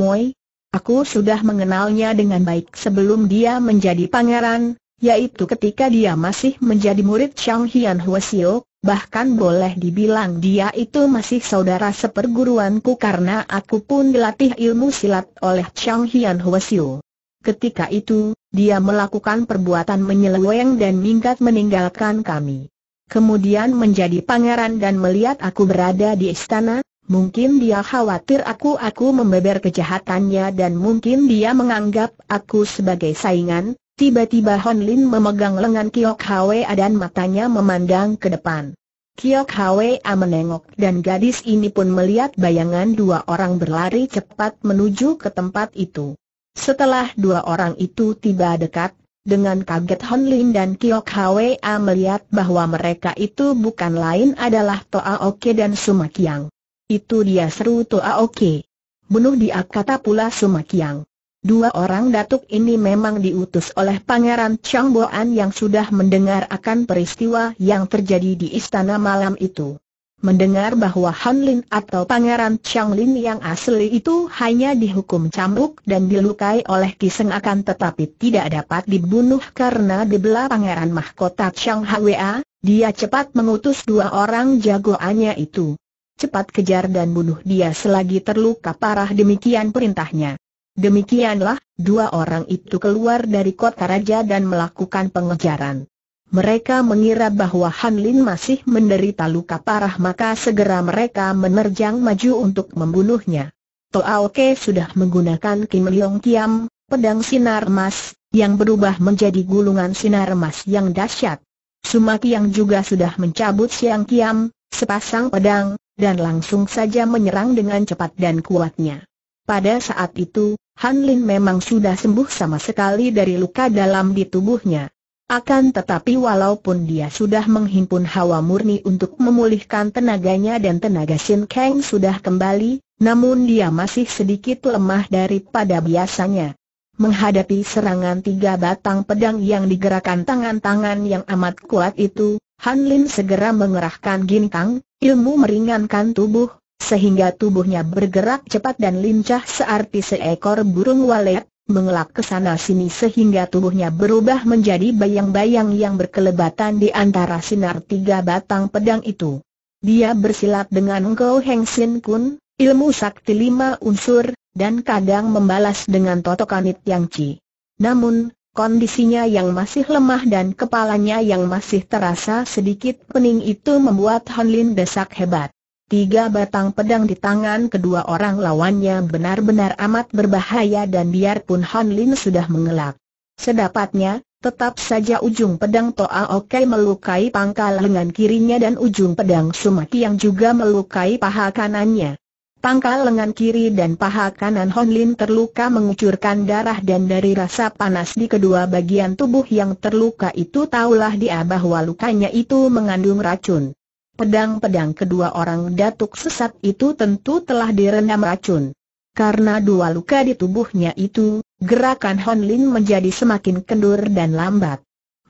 Moi. Aku sudah mengenalnya dengan baik sebelum dia menjadi pangeran, yaitu ketika dia masih menjadi murid Chang Hian Huasio, bahkan boleh dibilang dia itu masih saudara seperguruanku karena aku pun dilatih ilmu silat oleh Chang Hian Huasio. Ketika itu, dia melakukan perbuatan menyeleweng dan minggat meninggalkan kami kemudian menjadi pangeran dan melihat aku berada di istana, mungkin dia khawatir aku-aku membeber kejahatannya dan mungkin dia menganggap aku sebagai saingan, tiba-tiba Hon Lin memegang lengan Kiok Hwa dan matanya memandang ke depan. Kiok Hwa menengok dan gadis ini pun melihat bayangan dua orang berlari cepat menuju ke tempat itu. Setelah dua orang itu tiba dekat, dengan kaget Hon Lin dan Kiok Hwa melihat bahwa mereka itu bukan lain adalah Toa Oke dan Kiang. Itu dia seru Toa Oke. Bunuh dia kata pula Kiang. Dua orang datuk ini memang diutus oleh Pangeran Changboan yang sudah mendengar akan peristiwa yang terjadi di istana malam itu mendengar bahwa Han Lin atau Pangeran Chang Lin yang asli itu hanya dihukum cambuk dan dilukai oleh kiseng akan tetapi tidak dapat dibunuh karena dibelah Pangeran Mahkota Chang Hwa, dia cepat mengutus dua orang jagoannya itu. Cepat kejar dan bunuh dia selagi terluka parah demikian perintahnya. Demikianlah, dua orang itu keluar dari kota raja dan melakukan pengejaran. Mereka mengira bahwa Han Lin masih menderita luka parah maka segera mereka menerjang maju untuk membunuhnya. Toao Ke sudah menggunakan Kim Leong Kiam, pedang sinar emas, yang berubah menjadi gulungan sinar emas yang dahsyat. Sumaki yang juga sudah mencabut siang kiam, sepasang pedang, dan langsung saja menyerang dengan cepat dan kuatnya. Pada saat itu, Han Lin memang sudah sembuh sama sekali dari luka dalam di tubuhnya. Akan tetapi walaupun dia sudah menghimpun hawa murni untuk memulihkan tenaganya dan tenaga Shin Kang sudah kembali, namun dia masih sedikit lemah daripada biasanya. Menghadapi serangan tiga batang pedang yang digerakkan tangan-tangan yang amat kuat itu, Han Lin segera mengerahkan ginkang, ilmu meringankan tubuh, sehingga tubuhnya bergerak cepat dan lincah searti seekor burung walet, mengelak ke sana sini sehingga tubuhnya berubah menjadi bayang-bayang yang berkelebatan di antara sinar tiga batang pedang itu. Dia bersilat dengan Gou Heng Sin Kun, ilmu sakti lima unsur, dan kadang membalas dengan totokanit yang ci. Namun, kondisinya yang masih lemah dan kepalanya yang masih terasa sedikit pening itu membuat Han Lin desak hebat. Tiga batang pedang di tangan kedua orang lawannya benar-benar amat berbahaya dan biarpun Han Lin sudah mengelak. Sedapatnya, tetap saja ujung pedang Toa Oke melukai pangkal lengan kirinya dan ujung pedang Sumaki yang juga melukai paha kanannya. Pangkal lengan kiri dan paha kanan Hon Lin terluka mengucurkan darah dan dari rasa panas di kedua bagian tubuh yang terluka itu taulah dia bahwa lukanya itu mengandung racun. Pedang-pedang kedua orang datuk sesat itu tentu telah direndam racun. Karena dua luka di tubuhnya itu, gerakan Hon Lin menjadi semakin kendur dan lambat.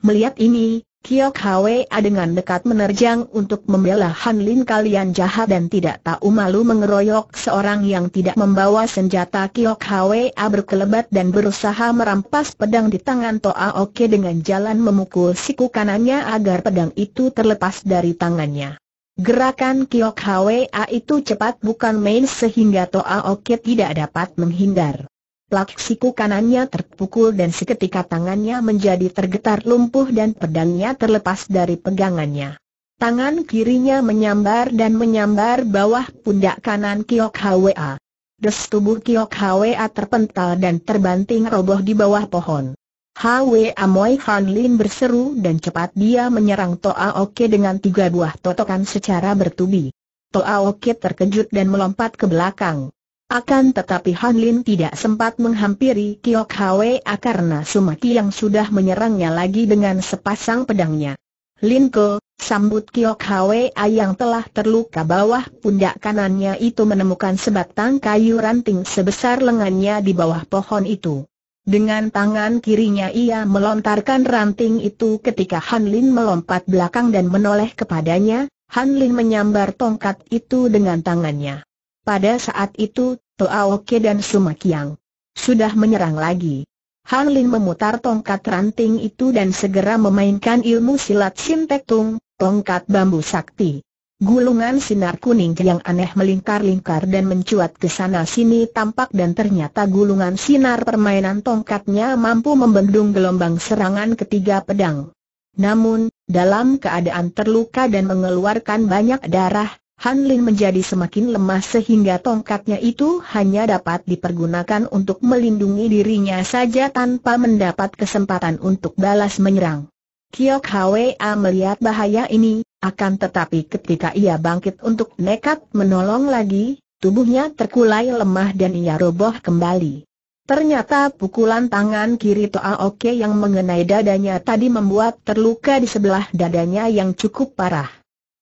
Melihat ini, Kiok Hwe dengan dekat menerjang untuk membela Han Lin kalian jahat dan tidak tahu malu mengeroyok seorang yang tidak membawa senjata Kiok Hwe berkelebat dan berusaha merampas pedang di tangan Toa Oke dengan jalan memukul siku kanannya agar pedang itu terlepas dari tangannya. Gerakan Kiok A itu cepat bukan main sehingga Toa Oke tidak dapat menghindar. Plak siku kanannya terpukul dan seketika tangannya menjadi tergetar lumpuh dan pedangnya terlepas dari pegangannya. Tangan kirinya menyambar dan menyambar bawah pundak kanan Kiok Hwa. Des tubuh Kiok Hwa terpental dan terbanting roboh di bawah pohon. Hwa Moi Han Lin berseru dan cepat dia menyerang Toa Oke dengan tiga buah totokan secara bertubi. Toa Oke terkejut dan melompat ke belakang. Akan tetapi Han Lin tidak sempat menghampiri Kiok Hwa karena Sumaki yang sudah menyerangnya lagi dengan sepasang pedangnya. Lin Ko, sambut Kiok Hwa yang telah terluka bawah pundak kanannya itu menemukan sebatang kayu ranting sebesar lengannya di bawah pohon itu. Dengan tangan kirinya ia melontarkan ranting itu ketika Han Lin melompat belakang dan menoleh kepadanya, Han Lin menyambar tongkat itu dengan tangannya. Pada saat itu, Toaoke dan Sumakiang sudah menyerang lagi. Han Lin memutar tongkat ranting itu dan segera memainkan ilmu silat Sintektung, tongkat bambu sakti. Gulungan sinar kuning yang aneh melingkar-lingkar dan mencuat ke sana-sini tampak dan ternyata gulungan sinar permainan tongkatnya mampu membendung gelombang serangan ketiga pedang. Namun, dalam keadaan terluka dan mengeluarkan banyak darah, Han Lin menjadi semakin lemah sehingga tongkatnya itu hanya dapat dipergunakan untuk melindungi dirinya saja tanpa mendapat kesempatan untuk balas menyerang. Kiok Hwa melihat bahaya ini, akan tetapi ketika ia bangkit untuk nekat menolong lagi, tubuhnya terkulai lemah dan ia roboh kembali. Ternyata pukulan tangan kiri Toa Oke yang mengenai dadanya tadi membuat terluka di sebelah dadanya yang cukup parah.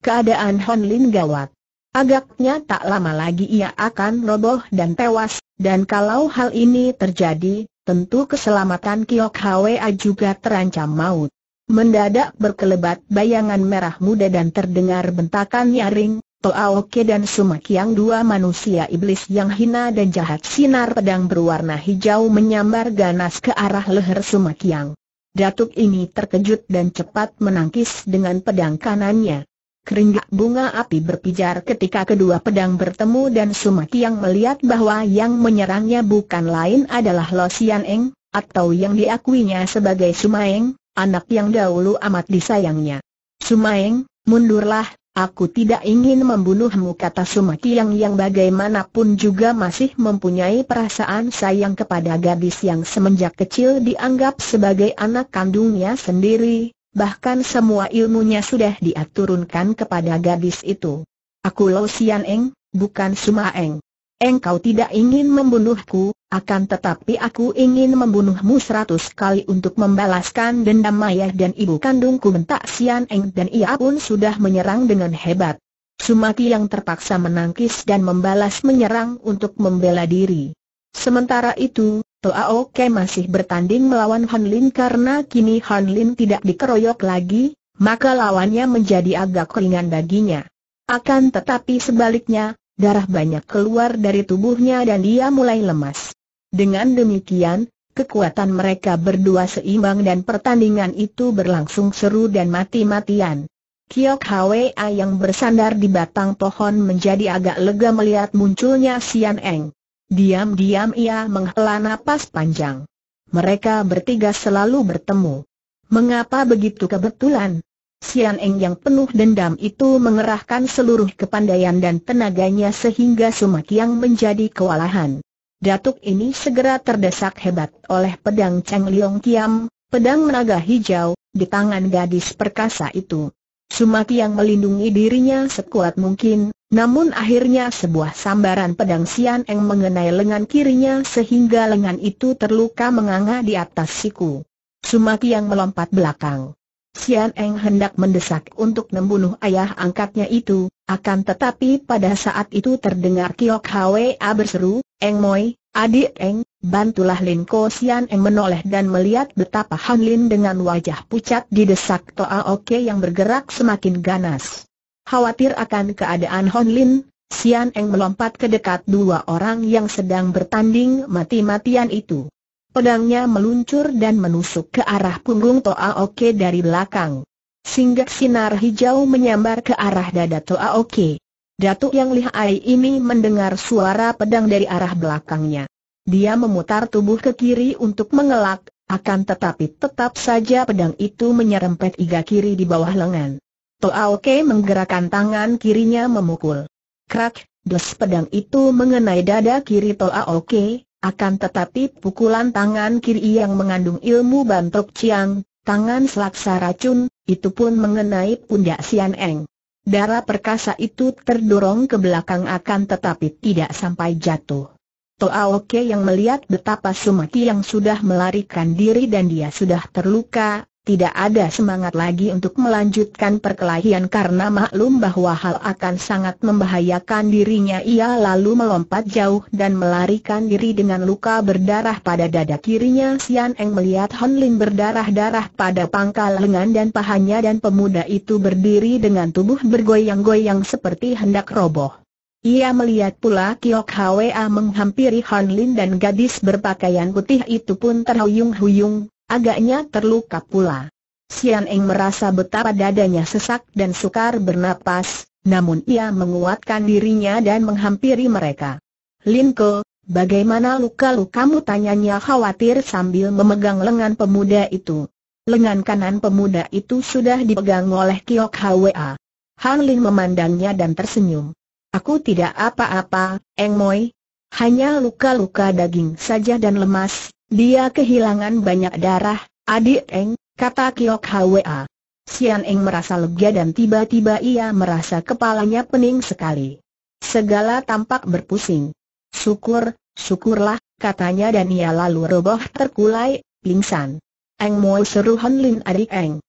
Keadaan Hon Lin gawat. Agaknya tak lama lagi ia akan roboh dan tewas, dan kalau hal ini terjadi, tentu keselamatan Kiok Hwa juga terancam maut. Mendadak berkelebat bayangan merah muda dan terdengar bentakan nyaring, Toa Toaoke dan Sumakiang dua manusia iblis yang hina dan jahat sinar pedang berwarna hijau menyambar ganas ke arah leher Sumakiang. Datuk ini terkejut dan cepat menangkis dengan pedang kanannya. Keringat bunga api berpijar ketika kedua pedang bertemu dan Sumaki yang melihat bahwa yang menyerangnya bukan lain adalah Lo Sian Eng, atau yang diakuinya sebagai Sumaeng, anak yang dahulu amat disayangnya. Sumaeng, mundurlah, aku tidak ingin membunuhmu kata Sumaki yang yang bagaimanapun juga masih mempunyai perasaan sayang kepada gadis yang semenjak kecil dianggap sebagai anak kandungnya sendiri, bahkan semua ilmunya sudah dia kepada gadis itu. Aku Lo Sian Eng, bukan Suma Eng. Engkau tidak ingin membunuhku, akan tetapi aku ingin membunuhmu seratus kali untuk membalaskan dendam ayah dan ibu kandungku mentak Sian Eng dan ia pun sudah menyerang dengan hebat. Sumaki yang terpaksa menangkis dan membalas menyerang untuk membela diri. Sementara itu, Toa oke, masih bertanding melawan Han Lin karena kini Han Lin tidak dikeroyok lagi, maka lawannya menjadi agak ringan baginya. Akan tetapi sebaliknya, darah banyak keluar dari tubuhnya dan dia mulai lemas. Dengan demikian, kekuatan mereka berdua seimbang dan pertandingan itu berlangsung seru dan mati-matian. Kiok Hwa yang bersandar di batang pohon menjadi agak lega melihat munculnya Sian Eng. Diam-diam ia menghela napas panjang. Mereka bertiga selalu bertemu. Mengapa begitu kebetulan? Sian Eng yang penuh dendam itu mengerahkan seluruh kepandaian dan tenaganya sehingga Sumak yang menjadi kewalahan. Datuk ini segera terdesak hebat oleh pedang Cheng Liong Kiam, pedang naga hijau, di tangan gadis perkasa itu. Sumak yang melindungi dirinya sekuat mungkin, namun akhirnya sebuah sambaran pedang Sian Eng mengenai lengan kirinya sehingga lengan itu terluka menganga di atas siku. Sumaki yang melompat belakang. Sian Eng hendak mendesak untuk membunuh ayah angkatnya itu, akan tetapi pada saat itu terdengar Kiok Hwa berseru, Eng Moi, adik Eng, bantulah Lin Ko Sian Eng menoleh dan melihat betapa Han Lin dengan wajah pucat didesak Toa Oke yang bergerak semakin ganas. Khawatir akan keadaan Hon Lin, Sian Eng melompat ke dekat dua orang yang sedang bertanding mati-matian itu. Pedangnya meluncur dan menusuk ke arah punggung Toa Oke dari belakang. Singgah sinar hijau menyambar ke arah dada Toa Oke. Datuk yang lihai ini mendengar suara pedang dari arah belakangnya. Dia memutar tubuh ke kiri untuk mengelak, akan tetapi tetap saja pedang itu menyerempet iga kiri di bawah lengan. Toao Kei menggerakkan tangan kirinya memukul. Krak, des pedang itu mengenai dada kiri Toao Kei, akan tetapi pukulan tangan kiri yang mengandung ilmu bantuk ciang, tangan selaksa racun, itu pun mengenai pundak Sian Eng. Darah perkasa itu terdorong ke belakang akan tetapi tidak sampai jatuh. Toaoke yang melihat betapa Sumaki yang sudah melarikan diri dan dia sudah terluka, tidak ada semangat lagi untuk melanjutkan perkelahian karena maklum bahwa hal akan sangat membahayakan dirinya ia lalu melompat jauh dan melarikan diri dengan luka berdarah pada dada kirinya Sian Eng melihat Hon Lin berdarah-darah pada pangkal lengan dan pahanya dan pemuda itu berdiri dengan tubuh bergoyang-goyang seperti hendak roboh ia melihat pula Kiok Hwa menghampiri Hon Lin dan gadis berpakaian putih itu pun terhuyung-huyung agaknya terluka pula. Sian Eng merasa betapa dadanya sesak dan sukar bernapas, namun ia menguatkan dirinya dan menghampiri mereka. Lin Ko, bagaimana luka lukamu kamu tanyanya khawatir sambil memegang lengan pemuda itu. Lengan kanan pemuda itu sudah dipegang oleh Kiok Hwa. Han Lin memandangnya dan tersenyum. Aku tidak apa-apa, Eng Moi. Hanya luka-luka daging saja dan lemas, dia kehilangan banyak darah, adik Eng, kata Kiok Hwa. Sian Eng merasa lega dan tiba-tiba ia merasa kepalanya pening sekali. Segala tampak berpusing. Syukur, syukurlah, katanya dan ia lalu roboh terkulai, pingsan. Eng mau seru Han Lin adik Eng.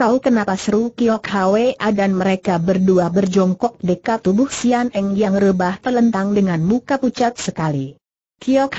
kau kenapa seru Kiok Hwa dan mereka berdua berjongkok dekat tubuh Sian Eng yang rebah telentang dengan muka pucat sekali. Kiok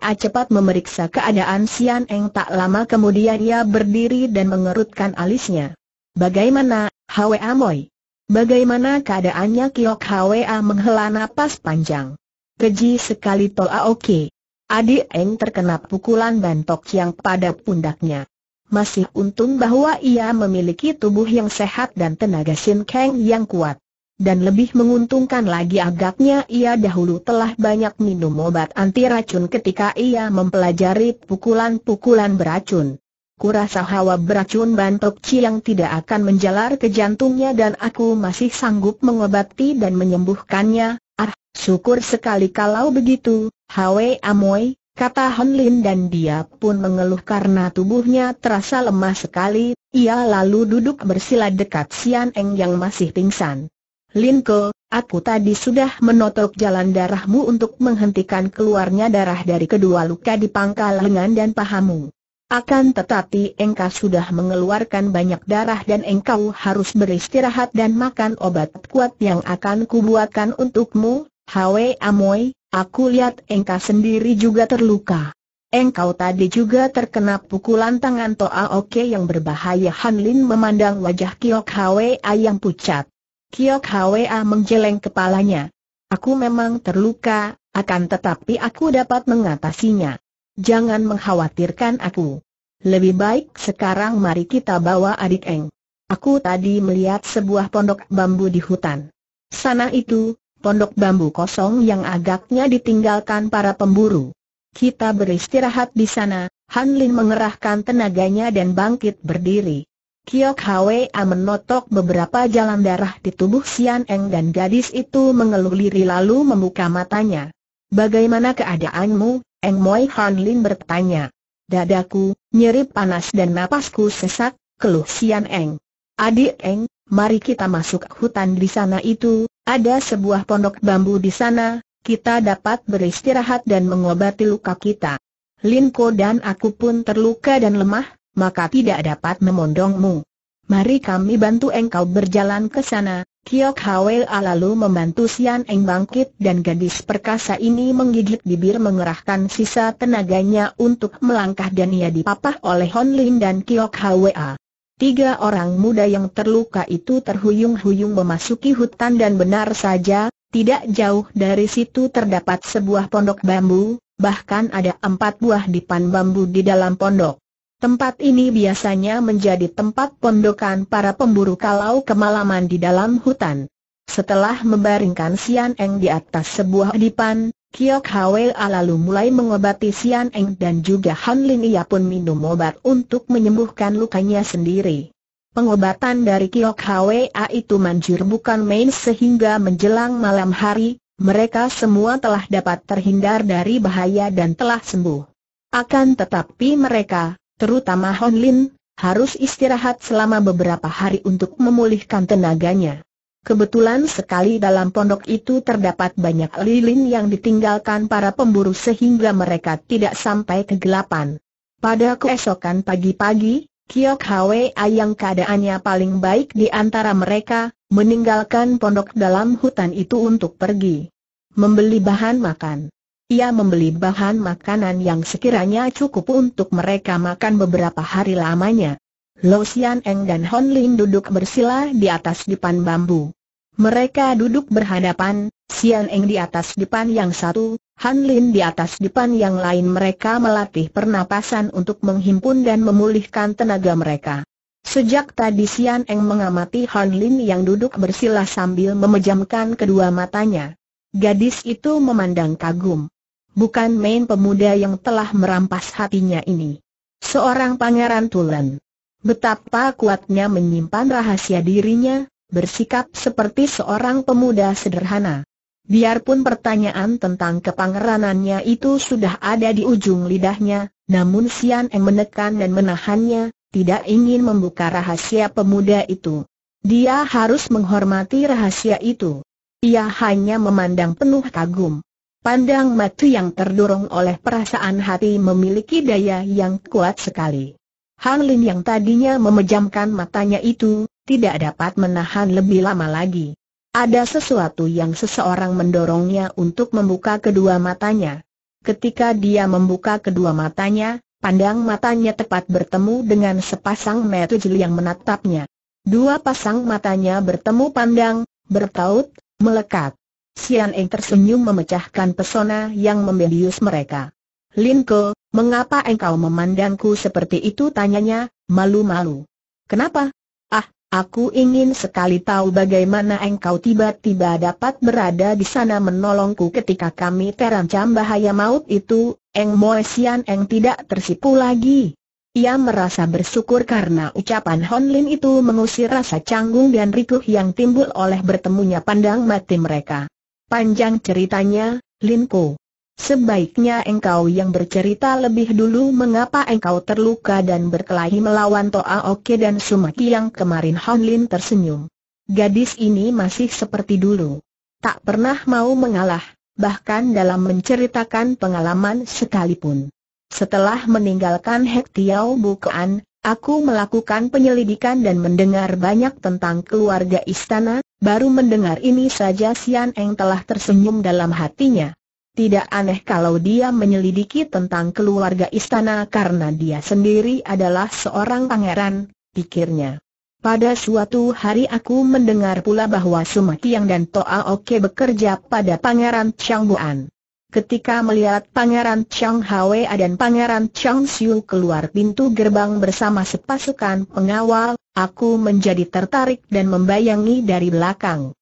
A cepat memeriksa keadaan Sian Eng tak lama kemudian ia berdiri dan mengerutkan alisnya. Bagaimana, Hwa Moi? Bagaimana keadaannya Kiok A menghela napas panjang. Keji sekali Toa Oke. Adik Eng terkena pukulan bantok yang pada pundaknya. Masih untung bahwa ia memiliki tubuh yang sehat dan tenaga Sin Kang yang kuat dan lebih menguntungkan lagi agaknya ia dahulu telah banyak minum obat anti racun ketika ia mempelajari pukulan-pukulan beracun. Kurasa hawa beracun bantok yang tidak akan menjalar ke jantungnya dan aku masih sanggup mengobati dan menyembuhkannya. Ah, syukur sekali kalau begitu, Hwe Amoy, kata Hon Lin dan dia pun mengeluh karena tubuhnya terasa lemah sekali. Ia lalu duduk bersila dekat Sian Eng yang masih pingsan. Linko, aku tadi sudah menotok jalan darahmu untuk menghentikan keluarnya darah dari kedua luka di pangkal lengan dan pahamu. Akan tetapi engkau sudah mengeluarkan banyak darah dan engkau harus beristirahat dan makan obat kuat yang akan kubuatkan untukmu, Hwe Amoy, aku lihat engkau sendiri juga terluka. Engkau tadi juga terkena pukulan tangan Toa Oke yang berbahaya Han Lin memandang wajah Kiok Hwe yang pucat. Kiok Hwa menjeleng kepalanya. Aku memang terluka, akan tetapi aku dapat mengatasinya. Jangan mengkhawatirkan aku. Lebih baik sekarang mari kita bawa adik Eng. Aku tadi melihat sebuah pondok bambu di hutan. Sana itu, pondok bambu kosong yang agaknya ditinggalkan para pemburu. Kita beristirahat di sana, Han Lin mengerahkan tenaganya dan bangkit berdiri. Kiok Hwa menotok beberapa jalan darah di tubuh Sian Eng dan gadis itu mengeluh liri lalu membuka matanya. Bagaimana keadaanmu, Eng Moi Han Lin bertanya. Dadaku, nyeri panas dan napasku sesak, keluh Sian Eng. Adik Eng, mari kita masuk hutan di sana itu, ada sebuah pondok bambu di sana, kita dapat beristirahat dan mengobati luka kita. Lin Ko dan aku pun terluka dan lemah, maka tidak dapat memondongmu. Mari kami bantu engkau berjalan ke sana. Kiok Hawel lalu membantu Sian Eng bangkit dan gadis perkasa ini menggigit bibir mengerahkan sisa tenaganya untuk melangkah dan ia dipapah oleh Hon Lin dan Kiok Hwa. Tiga orang muda yang terluka itu terhuyung-huyung memasuki hutan dan benar saja, tidak jauh dari situ terdapat sebuah pondok bambu, bahkan ada empat buah dipan bambu di dalam pondok. Tempat ini biasanya menjadi tempat pondokan para pemburu kalau kemalaman di dalam hutan. Setelah membaringkan Sian Eng di atas sebuah dipan, Kiok Hwe lalu mulai mengobati Sian Eng dan juga Han Ling ia pun minum obat untuk menyembuhkan lukanya sendiri. Pengobatan dari Kiok Hwe itu manjur bukan main sehingga menjelang malam hari, mereka semua telah dapat terhindar dari bahaya dan telah sembuh. Akan tetapi mereka, terutama Hon Lin, harus istirahat selama beberapa hari untuk memulihkan tenaganya. Kebetulan sekali dalam pondok itu terdapat banyak lilin yang ditinggalkan para pemburu sehingga mereka tidak sampai kegelapan. Pada keesokan pagi-pagi, Kiok Hwa yang keadaannya paling baik di antara mereka, meninggalkan pondok dalam hutan itu untuk pergi. Membeli bahan makan. Ia membeli bahan makanan yang sekiranya cukup untuk mereka makan beberapa hari lamanya. Lo Xian Eng dan Hon Lin duduk bersila di atas dipan bambu. Mereka duduk berhadapan, Sian Eng di atas dipan yang satu, Han Lin di atas dipan yang lain mereka melatih pernapasan untuk menghimpun dan memulihkan tenaga mereka. Sejak tadi Sian Eng mengamati Han Lin yang duduk bersila sambil memejamkan kedua matanya. Gadis itu memandang kagum bukan main pemuda yang telah merampas hatinya ini. Seorang pangeran Tulen. Betapa kuatnya menyimpan rahasia dirinya, bersikap seperti seorang pemuda sederhana. Biarpun pertanyaan tentang kepangeranannya itu sudah ada di ujung lidahnya, namun Sian Eng menekan dan menahannya, tidak ingin membuka rahasia pemuda itu. Dia harus menghormati rahasia itu. Ia hanya memandang penuh kagum. Pandang mata yang terdorong oleh perasaan hati memiliki daya yang kuat sekali. Han Lin yang tadinya memejamkan matanya itu, tidak dapat menahan lebih lama lagi. Ada sesuatu yang seseorang mendorongnya untuk membuka kedua matanya. Ketika dia membuka kedua matanya, pandang matanya tepat bertemu dengan sepasang mata jeli yang menatapnya. Dua pasang matanya bertemu pandang, bertaut, melekat. Sian Eng tersenyum memecahkan pesona yang membius mereka. Lin Linko, mengapa engkau memandangku seperti itu tanyanya, malu-malu. Kenapa? Ah, aku ingin sekali tahu bagaimana engkau tiba-tiba dapat berada di sana menolongku ketika kami terancam bahaya maut itu, Eng Moe Sian Eng tidak tersipu lagi. Ia merasa bersyukur karena ucapan Hon Lin itu mengusir rasa canggung dan rikuh yang timbul oleh bertemunya pandang mati mereka. Panjang ceritanya, Linko. Sebaiknya engkau yang bercerita lebih dulu mengapa engkau terluka dan berkelahi melawan Toa Oke dan Sumaki yang kemarin Han Lin tersenyum. Gadis ini masih seperti dulu. Tak pernah mau mengalah, bahkan dalam menceritakan pengalaman sekalipun. Setelah meninggalkan Hek Tiao Bukaan, aku melakukan penyelidikan dan mendengar banyak tentang keluarga istana, Baru mendengar ini saja Sian Eng telah tersenyum dalam hatinya. Tidak aneh kalau dia menyelidiki tentang keluarga istana karena dia sendiri adalah seorang pangeran, pikirnya. Pada suatu hari aku mendengar pula bahwa Sumatiang dan Toa Oke bekerja pada Pangeran Chang Buan. Ketika melihat Pangeran Chang Hwa dan Pangeran Chang Siu keluar pintu gerbang bersama sepasukan pengawal, Aku menjadi tertarik dan membayangi dari belakang.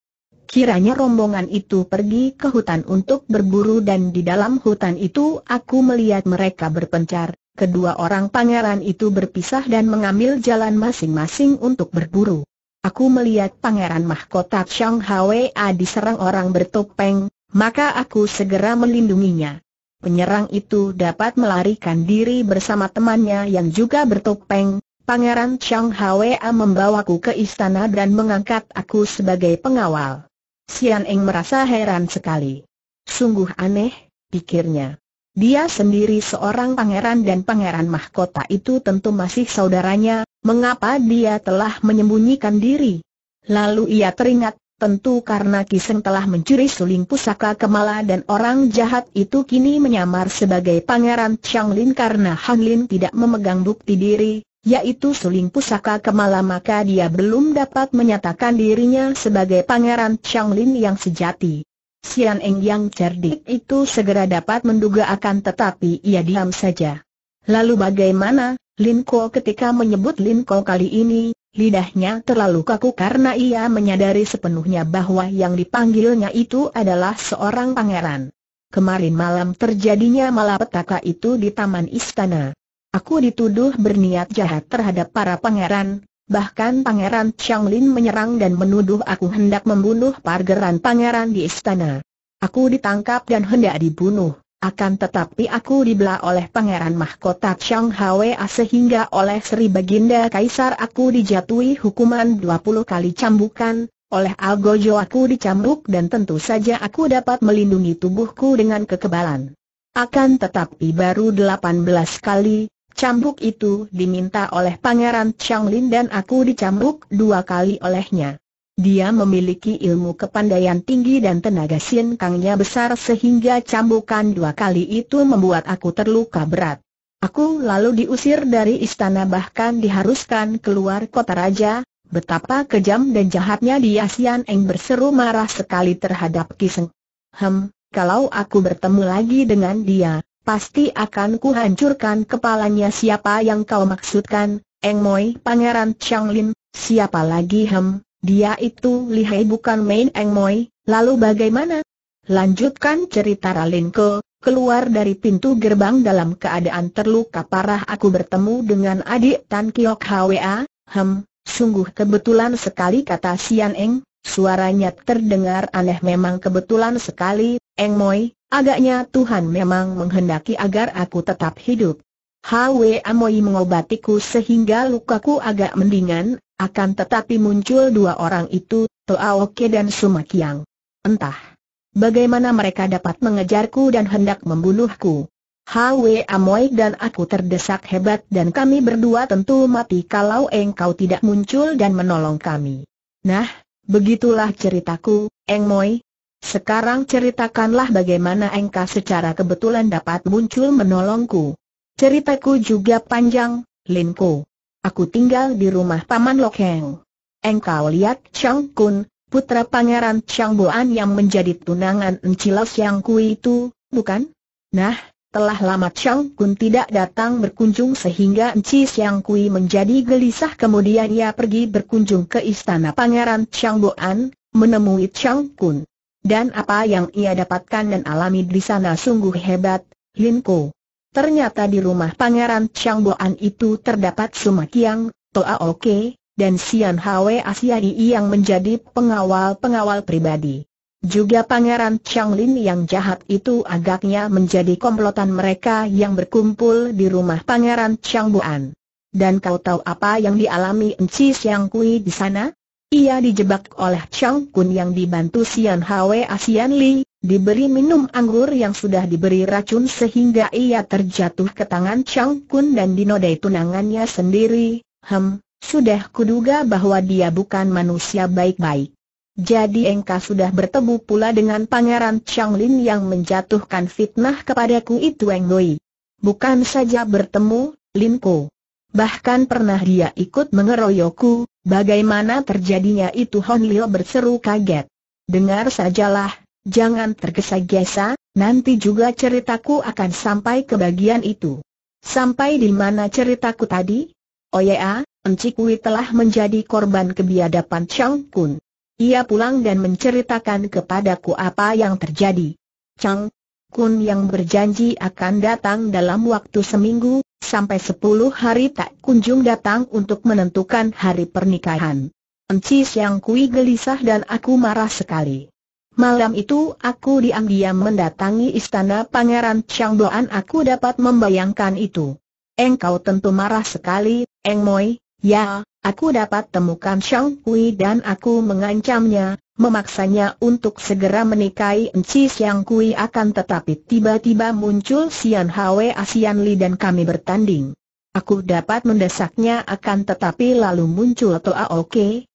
Kiranya rombongan itu pergi ke hutan untuk berburu dan di dalam hutan itu aku melihat mereka berpencar. Kedua orang pangeran itu berpisah dan mengambil jalan masing-masing untuk berburu. Aku melihat pangeran mahkota Chang Hwa diserang orang bertopeng, maka aku segera melindunginya. Penyerang itu dapat melarikan diri bersama temannya yang juga bertopeng, Pangeran Chang Hwa membawaku ke istana dan mengangkat aku sebagai pengawal. Sian Eng merasa heran sekali. Sungguh aneh, pikirnya. Dia sendiri seorang pangeran dan pangeran mahkota itu tentu masih saudaranya, mengapa dia telah menyembunyikan diri? Lalu ia teringat, tentu karena Kiseng telah mencuri suling pusaka Kemala dan orang jahat itu kini menyamar sebagai pangeran Chang Lin karena Lin tidak memegang bukti diri, yaitu suling pusaka Kemala maka dia belum dapat menyatakan dirinya sebagai pangeran Changlin yang sejati. Sian Eng yang cerdik itu segera dapat menduga akan tetapi ia diam saja. Lalu bagaimana, Lin Ko ketika menyebut Lin Ko kali ini, lidahnya terlalu kaku karena ia menyadari sepenuhnya bahwa yang dipanggilnya itu adalah seorang pangeran. Kemarin malam terjadinya malapetaka itu di taman istana. Aku dituduh berniat jahat terhadap para pangeran, bahkan pangeran Lin menyerang dan menuduh aku hendak membunuh pargeran pangeran di istana. Aku ditangkap dan hendak dibunuh, akan tetapi aku dibelah oleh pangeran mahkota Chang Hwa sehingga oleh Sri Baginda Kaisar aku dijatuhi hukuman 20 kali cambukan, oleh Algojo aku dicambuk dan tentu saja aku dapat melindungi tubuhku dengan kekebalan. Akan tetapi baru 18 kali, Cambuk itu diminta oleh Pangeran Changlin dan aku dicambuk dua kali olehnya. Dia memiliki ilmu kepandaian tinggi dan tenaga sin kangnya besar sehingga cambukan dua kali itu membuat aku terluka berat. Aku lalu diusir dari istana bahkan diharuskan keluar kota raja, betapa kejam dan jahatnya dia Sian Eng berseru marah sekali terhadap Kiseng. Hem, kalau aku bertemu lagi dengan dia, Pasti akan kuhancurkan kepalanya siapa yang kau maksudkan, Eng Moi Pangeran Chang Lin, siapa lagi hem, dia itu lihai bukan main Eng Moi, lalu bagaimana? Lanjutkan cerita Ralinko, Keluar dari pintu gerbang dalam keadaan terluka parah aku bertemu dengan adik Tan Kiok Hwa, hem, sungguh kebetulan sekali kata Sian Eng, suaranya terdengar aneh memang kebetulan sekali, Eng Moi, Agaknya Tuhan memang menghendaki agar aku tetap hidup. Hwe Amoy mengobatiku sehingga lukaku agak mendingan, akan tetapi muncul dua orang itu, Toaoke dan Sumakiang. Entah bagaimana mereka dapat mengejarku dan hendak membunuhku. Hwe Amoy dan aku terdesak hebat dan kami berdua tentu mati kalau engkau tidak muncul dan menolong kami. Nah, begitulah ceritaku, Engmoy, sekarang ceritakanlah bagaimana engkau secara kebetulan dapat muncul menolongku. Ceritaku juga panjang, Linku. Aku tinggal di rumah Paman Lokeng. Engkau lihat Chang Kun, putra pangeran Chang Boan yang menjadi tunangan Encilau Siang Kui itu, bukan? Nah, telah lama Chang Kun tidak datang berkunjung sehingga Enci Siang Kui menjadi gelisah kemudian ia pergi berkunjung ke istana pangeran Chang Boan, menemui Chang Kun. Dan apa yang ia dapatkan dan alami di sana sungguh hebat, Lin Ko. Ternyata di rumah Pangeran Chang Boan itu terdapat Kiang, Toa Oke, dan Sian Hwe Asiai yang menjadi pengawal-pengawal pribadi. Juga Pangeran Chang Lin yang jahat itu agaknya menjadi komplotan mereka yang berkumpul di rumah Pangeran Chang Boan. Dan kau tahu apa yang dialami Enci Siang Kui di sana? Ia dijebak oleh Chang Kun yang dibantu Sian Hwe Asian Li, diberi minum anggur yang sudah diberi racun sehingga ia terjatuh ke tangan Chang Kun dan dinodai tunangannya sendiri. Hem, sudah kuduga bahwa dia bukan manusia baik-baik. Jadi engkau sudah bertemu pula dengan pangeran Chang Lin yang menjatuhkan fitnah kepadaku itu Eng Lui. Bukan saja bertemu, Lin Ko bahkan pernah dia ikut mengeroyokku, bagaimana terjadinya itu Hon berseru kaget. Dengar sajalah, jangan tergesa-gesa, nanti juga ceritaku akan sampai ke bagian itu. Sampai di mana ceritaku tadi? Oh ya, Encik Wei telah menjadi korban kebiadaban Chang Kun. Ia pulang dan menceritakan kepadaku apa yang terjadi. Chang Kun yang berjanji akan datang dalam waktu seminggu, sampai sepuluh hari tak kunjung datang untuk menentukan hari pernikahan. Encis Yang Kui gelisah dan aku marah sekali. Malam itu aku diam-diam mendatangi istana Pangeran Boan aku dapat membayangkan itu. Engkau tentu marah sekali, Eng Moi, ya, aku dapat temukan Chang Kui dan aku mengancamnya, memaksanya untuk segera menikahi Enci Siang Kui akan tetapi tiba-tiba muncul Sian Hwe Asian Li dan kami bertanding. Aku dapat mendesaknya akan tetapi lalu muncul Toa Oke,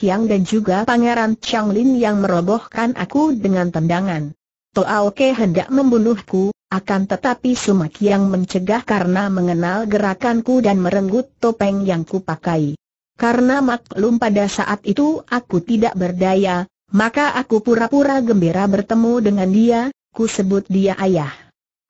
Yang dan juga Pangeran Chang Lin yang merobohkan aku dengan tendangan. Toa Oke hendak membunuhku, akan tetapi Yang mencegah karena mengenal gerakanku dan merenggut topeng yang kupakai. Karena maklum pada saat itu aku tidak berdaya, maka aku pura-pura gembira bertemu dengan dia, ku sebut dia ayah.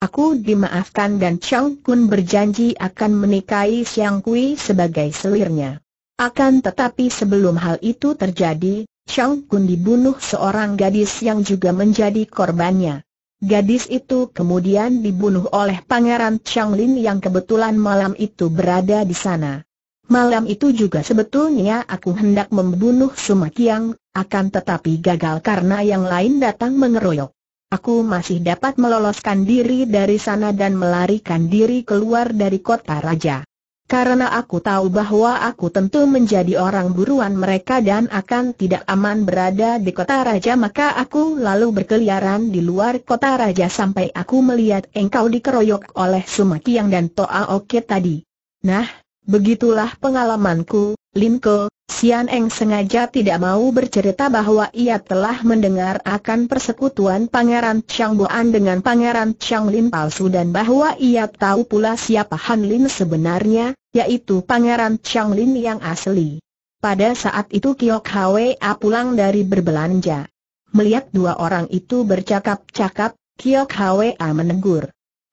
Aku dimaafkan dan Chang Kun berjanji akan menikahi Siang Kui sebagai selirnya. Akan tetapi sebelum hal itu terjadi, Chang Kun dibunuh seorang gadis yang juga menjadi korbannya. Gadis itu kemudian dibunuh oleh Pangeran Chang Lin yang kebetulan malam itu berada di sana. Malam itu juga sebetulnya aku hendak membunuh Sumakiang, akan tetapi gagal karena yang lain datang mengeroyok. Aku masih dapat meloloskan diri dari sana dan melarikan diri keluar dari kota raja. Karena aku tahu bahwa aku tentu menjadi orang buruan mereka dan akan tidak aman berada di kota raja maka aku lalu berkeliaran di luar kota raja sampai aku melihat engkau dikeroyok oleh Sumakiang dan Toa Oke tadi. Nah, Begitulah pengalamanku, Linko, Sian Eng sengaja tidak mau bercerita bahwa ia telah mendengar akan persekutuan Pangeran Chiang Boan dengan Pangeran Chang Lin palsu dan bahwa ia tahu pula siapa Han Lin sebenarnya, yaitu Pangeran Chang Lin yang asli. Pada saat itu Kiok A pulang dari berbelanja. Melihat dua orang itu bercakap-cakap, Kiok A menegur.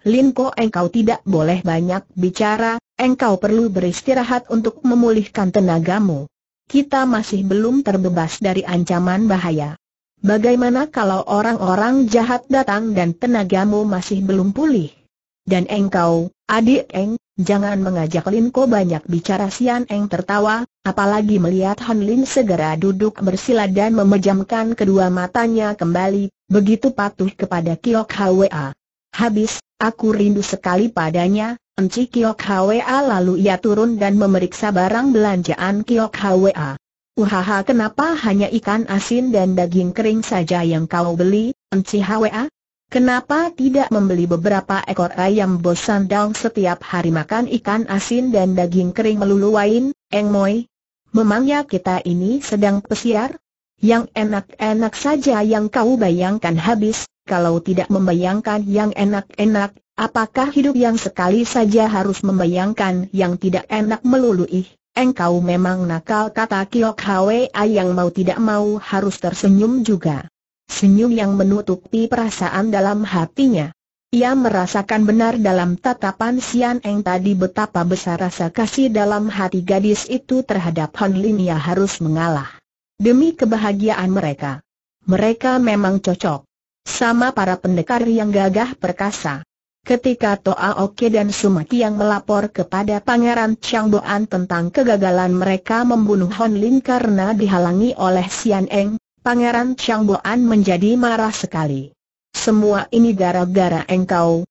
Linko engkau tidak boleh banyak bicara, engkau perlu beristirahat untuk memulihkan tenagamu. Kita masih belum terbebas dari ancaman bahaya. Bagaimana kalau orang-orang jahat datang dan tenagamu masih belum pulih? Dan engkau, adik Eng, jangan mengajak Linko banyak bicara Sian Eng tertawa, apalagi melihat Han Lin segera duduk bersila dan memejamkan kedua matanya kembali, begitu patuh kepada Kiok Hwa. Habis, Aku rindu sekali padanya, Enci Kiok Hwa lalu ia turun dan memeriksa barang belanjaan Kiok Hwa. Uhaha kenapa hanya ikan asin dan daging kering saja yang kau beli, Enci Hwa? Kenapa tidak membeli beberapa ekor ayam bosan dong setiap hari makan ikan asin dan daging kering melulu wain, Eng Moi? Memangnya kita ini sedang pesiar? Yang enak-enak saja yang kau bayangkan habis, kalau tidak membayangkan yang enak-enak, apakah hidup yang sekali saja harus membayangkan yang tidak enak melulu ih? Engkau memang nakal kata Kiok Hwa yang mau tidak mau harus tersenyum juga. Senyum yang menutupi perasaan dalam hatinya. Ia merasakan benar dalam tatapan Sian Eng tadi betapa besar rasa kasih dalam hati gadis itu terhadap Han Lin ia harus mengalah. Demi kebahagiaan mereka. Mereka memang cocok sama para pendekar yang gagah perkasa. Ketika Toa Oke dan Sumaki yang melapor kepada Pangeran Boan tentang kegagalan mereka membunuh Hon Lin karena dihalangi oleh Xian Eng, Pangeran Boan menjadi marah sekali. Semua ini gara-gara engkau,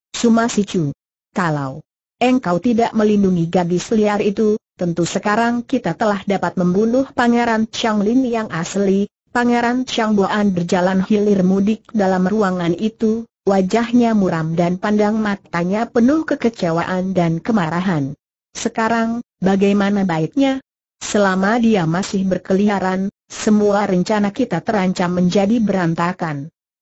Sichu. Kalau engkau tidak melindungi gadis liar itu, tentu sekarang kita telah dapat membunuh Pangeran Lin yang asli, Pangeran Changboan berjalan hilir mudik dalam ruangan itu, wajahnya muram dan pandang matanya penuh kekecewaan dan kemarahan. Sekarang, bagaimana baiknya? Selama dia masih berkeliaran, semua rencana kita terancam menjadi berantakan.